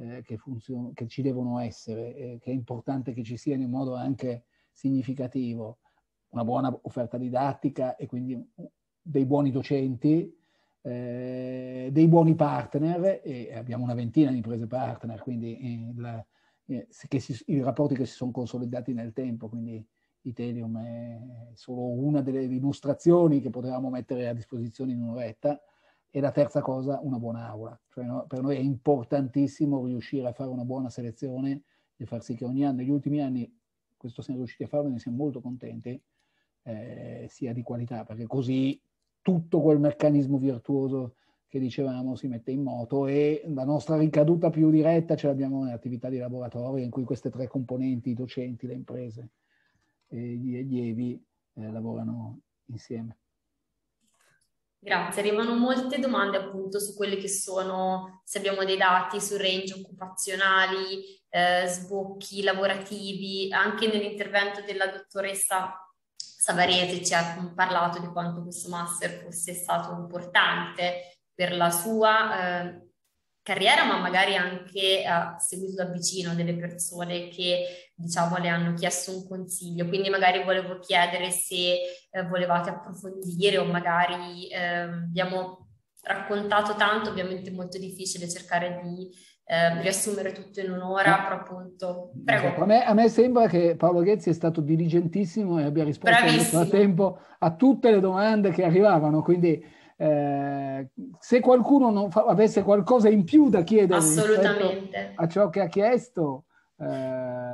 eh, che, funzion- che ci devono essere, eh, che è importante che ci siano in modo anche significativo, una buona offerta didattica e quindi dei buoni docenti, eh, dei buoni partner e abbiamo una ventina di imprese partner, quindi il, eh, eh, si, i rapporti che si sono consolidati nel tempo, quindi Itelium è solo una delle dimostrazioni che potevamo mettere a disposizione in un'oretta, e la terza cosa, una buona aula. Cioè, no, per noi è importantissimo riuscire a fare una buona selezione e far sì che ogni anno, negli ultimi anni, questo siamo riusciti a farlo, e ne siamo molto contenti, eh, sia di qualità, perché così tutto quel meccanismo virtuoso che dicevamo si mette in moto e la nostra ricaduta più diretta ce l'abbiamo nelle attività di laboratorio in cui queste tre componenti, i docenti, le imprese e gli allievi, eh, lavorano insieme. Grazie, arrivano molte domande appunto su quelli che sono, se abbiamo dei dati su range occupazionali, eh, sbocchi lavorativi, anche nell'intervento della dottoressa Savarese ci ha parlato di quanto questo master fosse stato importante per la sua eh, carriera, ma magari anche uh, seguito da vicino delle persone che diciamo le hanno chiesto un consiglio. Quindi magari volevo chiedere se eh, volevate approfondire o magari eh, abbiamo raccontato tanto, ovviamente è molto difficile cercare di eh, riassumere tutto in un'ora, però appunto. Ecco, prego. A me, a me, sembra che Paolo Ghezzi è stato diligentissimo e abbia risposto a tempo a tutte le domande che arrivavano, quindi eh, se qualcuno fa, avesse qualcosa in più da chiedere a ciò che ha chiesto, eh,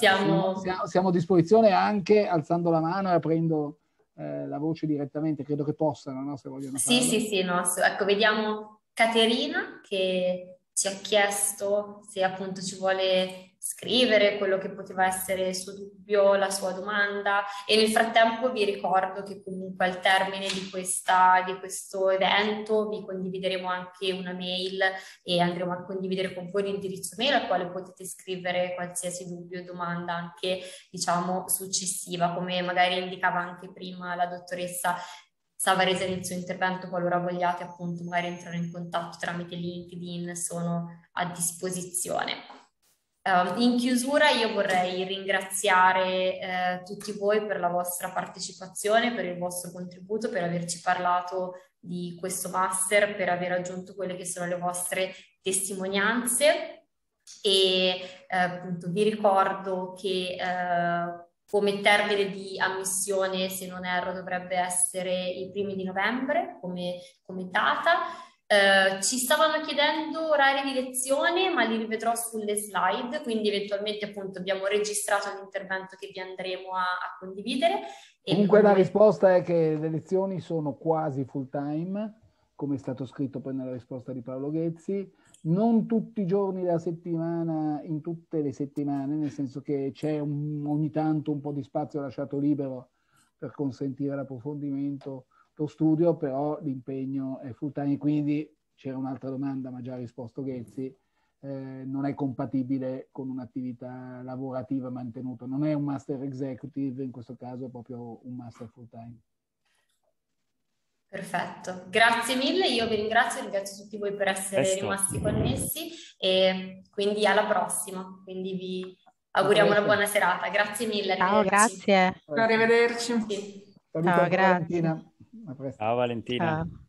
siamo... siamo... siamo a disposizione anche alzando la mano e aprendo eh, la voce direttamente. Credo che possano, no? se vogliono. Sì, farlo. sì, sì. No. Ecco, vediamo Caterina che ci ha chiesto se appunto ci vuole scrivere quello che poteva essere il suo dubbio, la sua domanda e nel frattempo vi ricordo che comunque al termine di, questa, di questo evento vi condivideremo anche una mail e andremo a condividere con voi l'indirizzo mail al quale potete scrivere qualsiasi dubbio o domanda anche diciamo successiva come magari indicava anche prima la dottoressa Savarese nel suo intervento, qualora vogliate appunto magari entrare in contatto tramite LinkedIn, sono a disposizione. Uh, in chiusura io vorrei ringraziare uh, tutti voi per la vostra partecipazione, per il vostro contributo, per averci parlato di questo master, per aver aggiunto quelle che sono le vostre testimonianze e uh, appunto vi ricordo che eh, come termine di ammissione, se non erro, dovrebbe essere i primi di novembre come, come data. Eh, ci stavano chiedendo orari di lezione, ma li rivedrò sulle slide, quindi eventualmente appunto abbiamo registrato l'intervento che vi andremo a, a condividere. Comunque poi... la risposta è che le lezioni sono quasi full time, come è stato scritto poi nella risposta di Paolo Ghezzi, non tutti i giorni della settimana, in tutte le settimane, nel senso che c'è un, ogni tanto un po' di spazio lasciato libero per consentire l'approfondimento lo studio, però l'impegno è full time, quindi c'era un'altra domanda, ma già ha risposto Ghezzi, eh, non è compatibile con un'attività lavorativa mantenuta, non è un master executive, in questo caso è proprio un master full time. Perfetto, grazie mille, io vi ringrazio, ringrazio tutti voi per essere Presto. rimasti connessi e quindi alla prossima, quindi vi auguriamo una buona serata, grazie mille. Ciao, grazie. Arrivederci. Sì. Ciao, grazie. Ah, Valentina. Ah.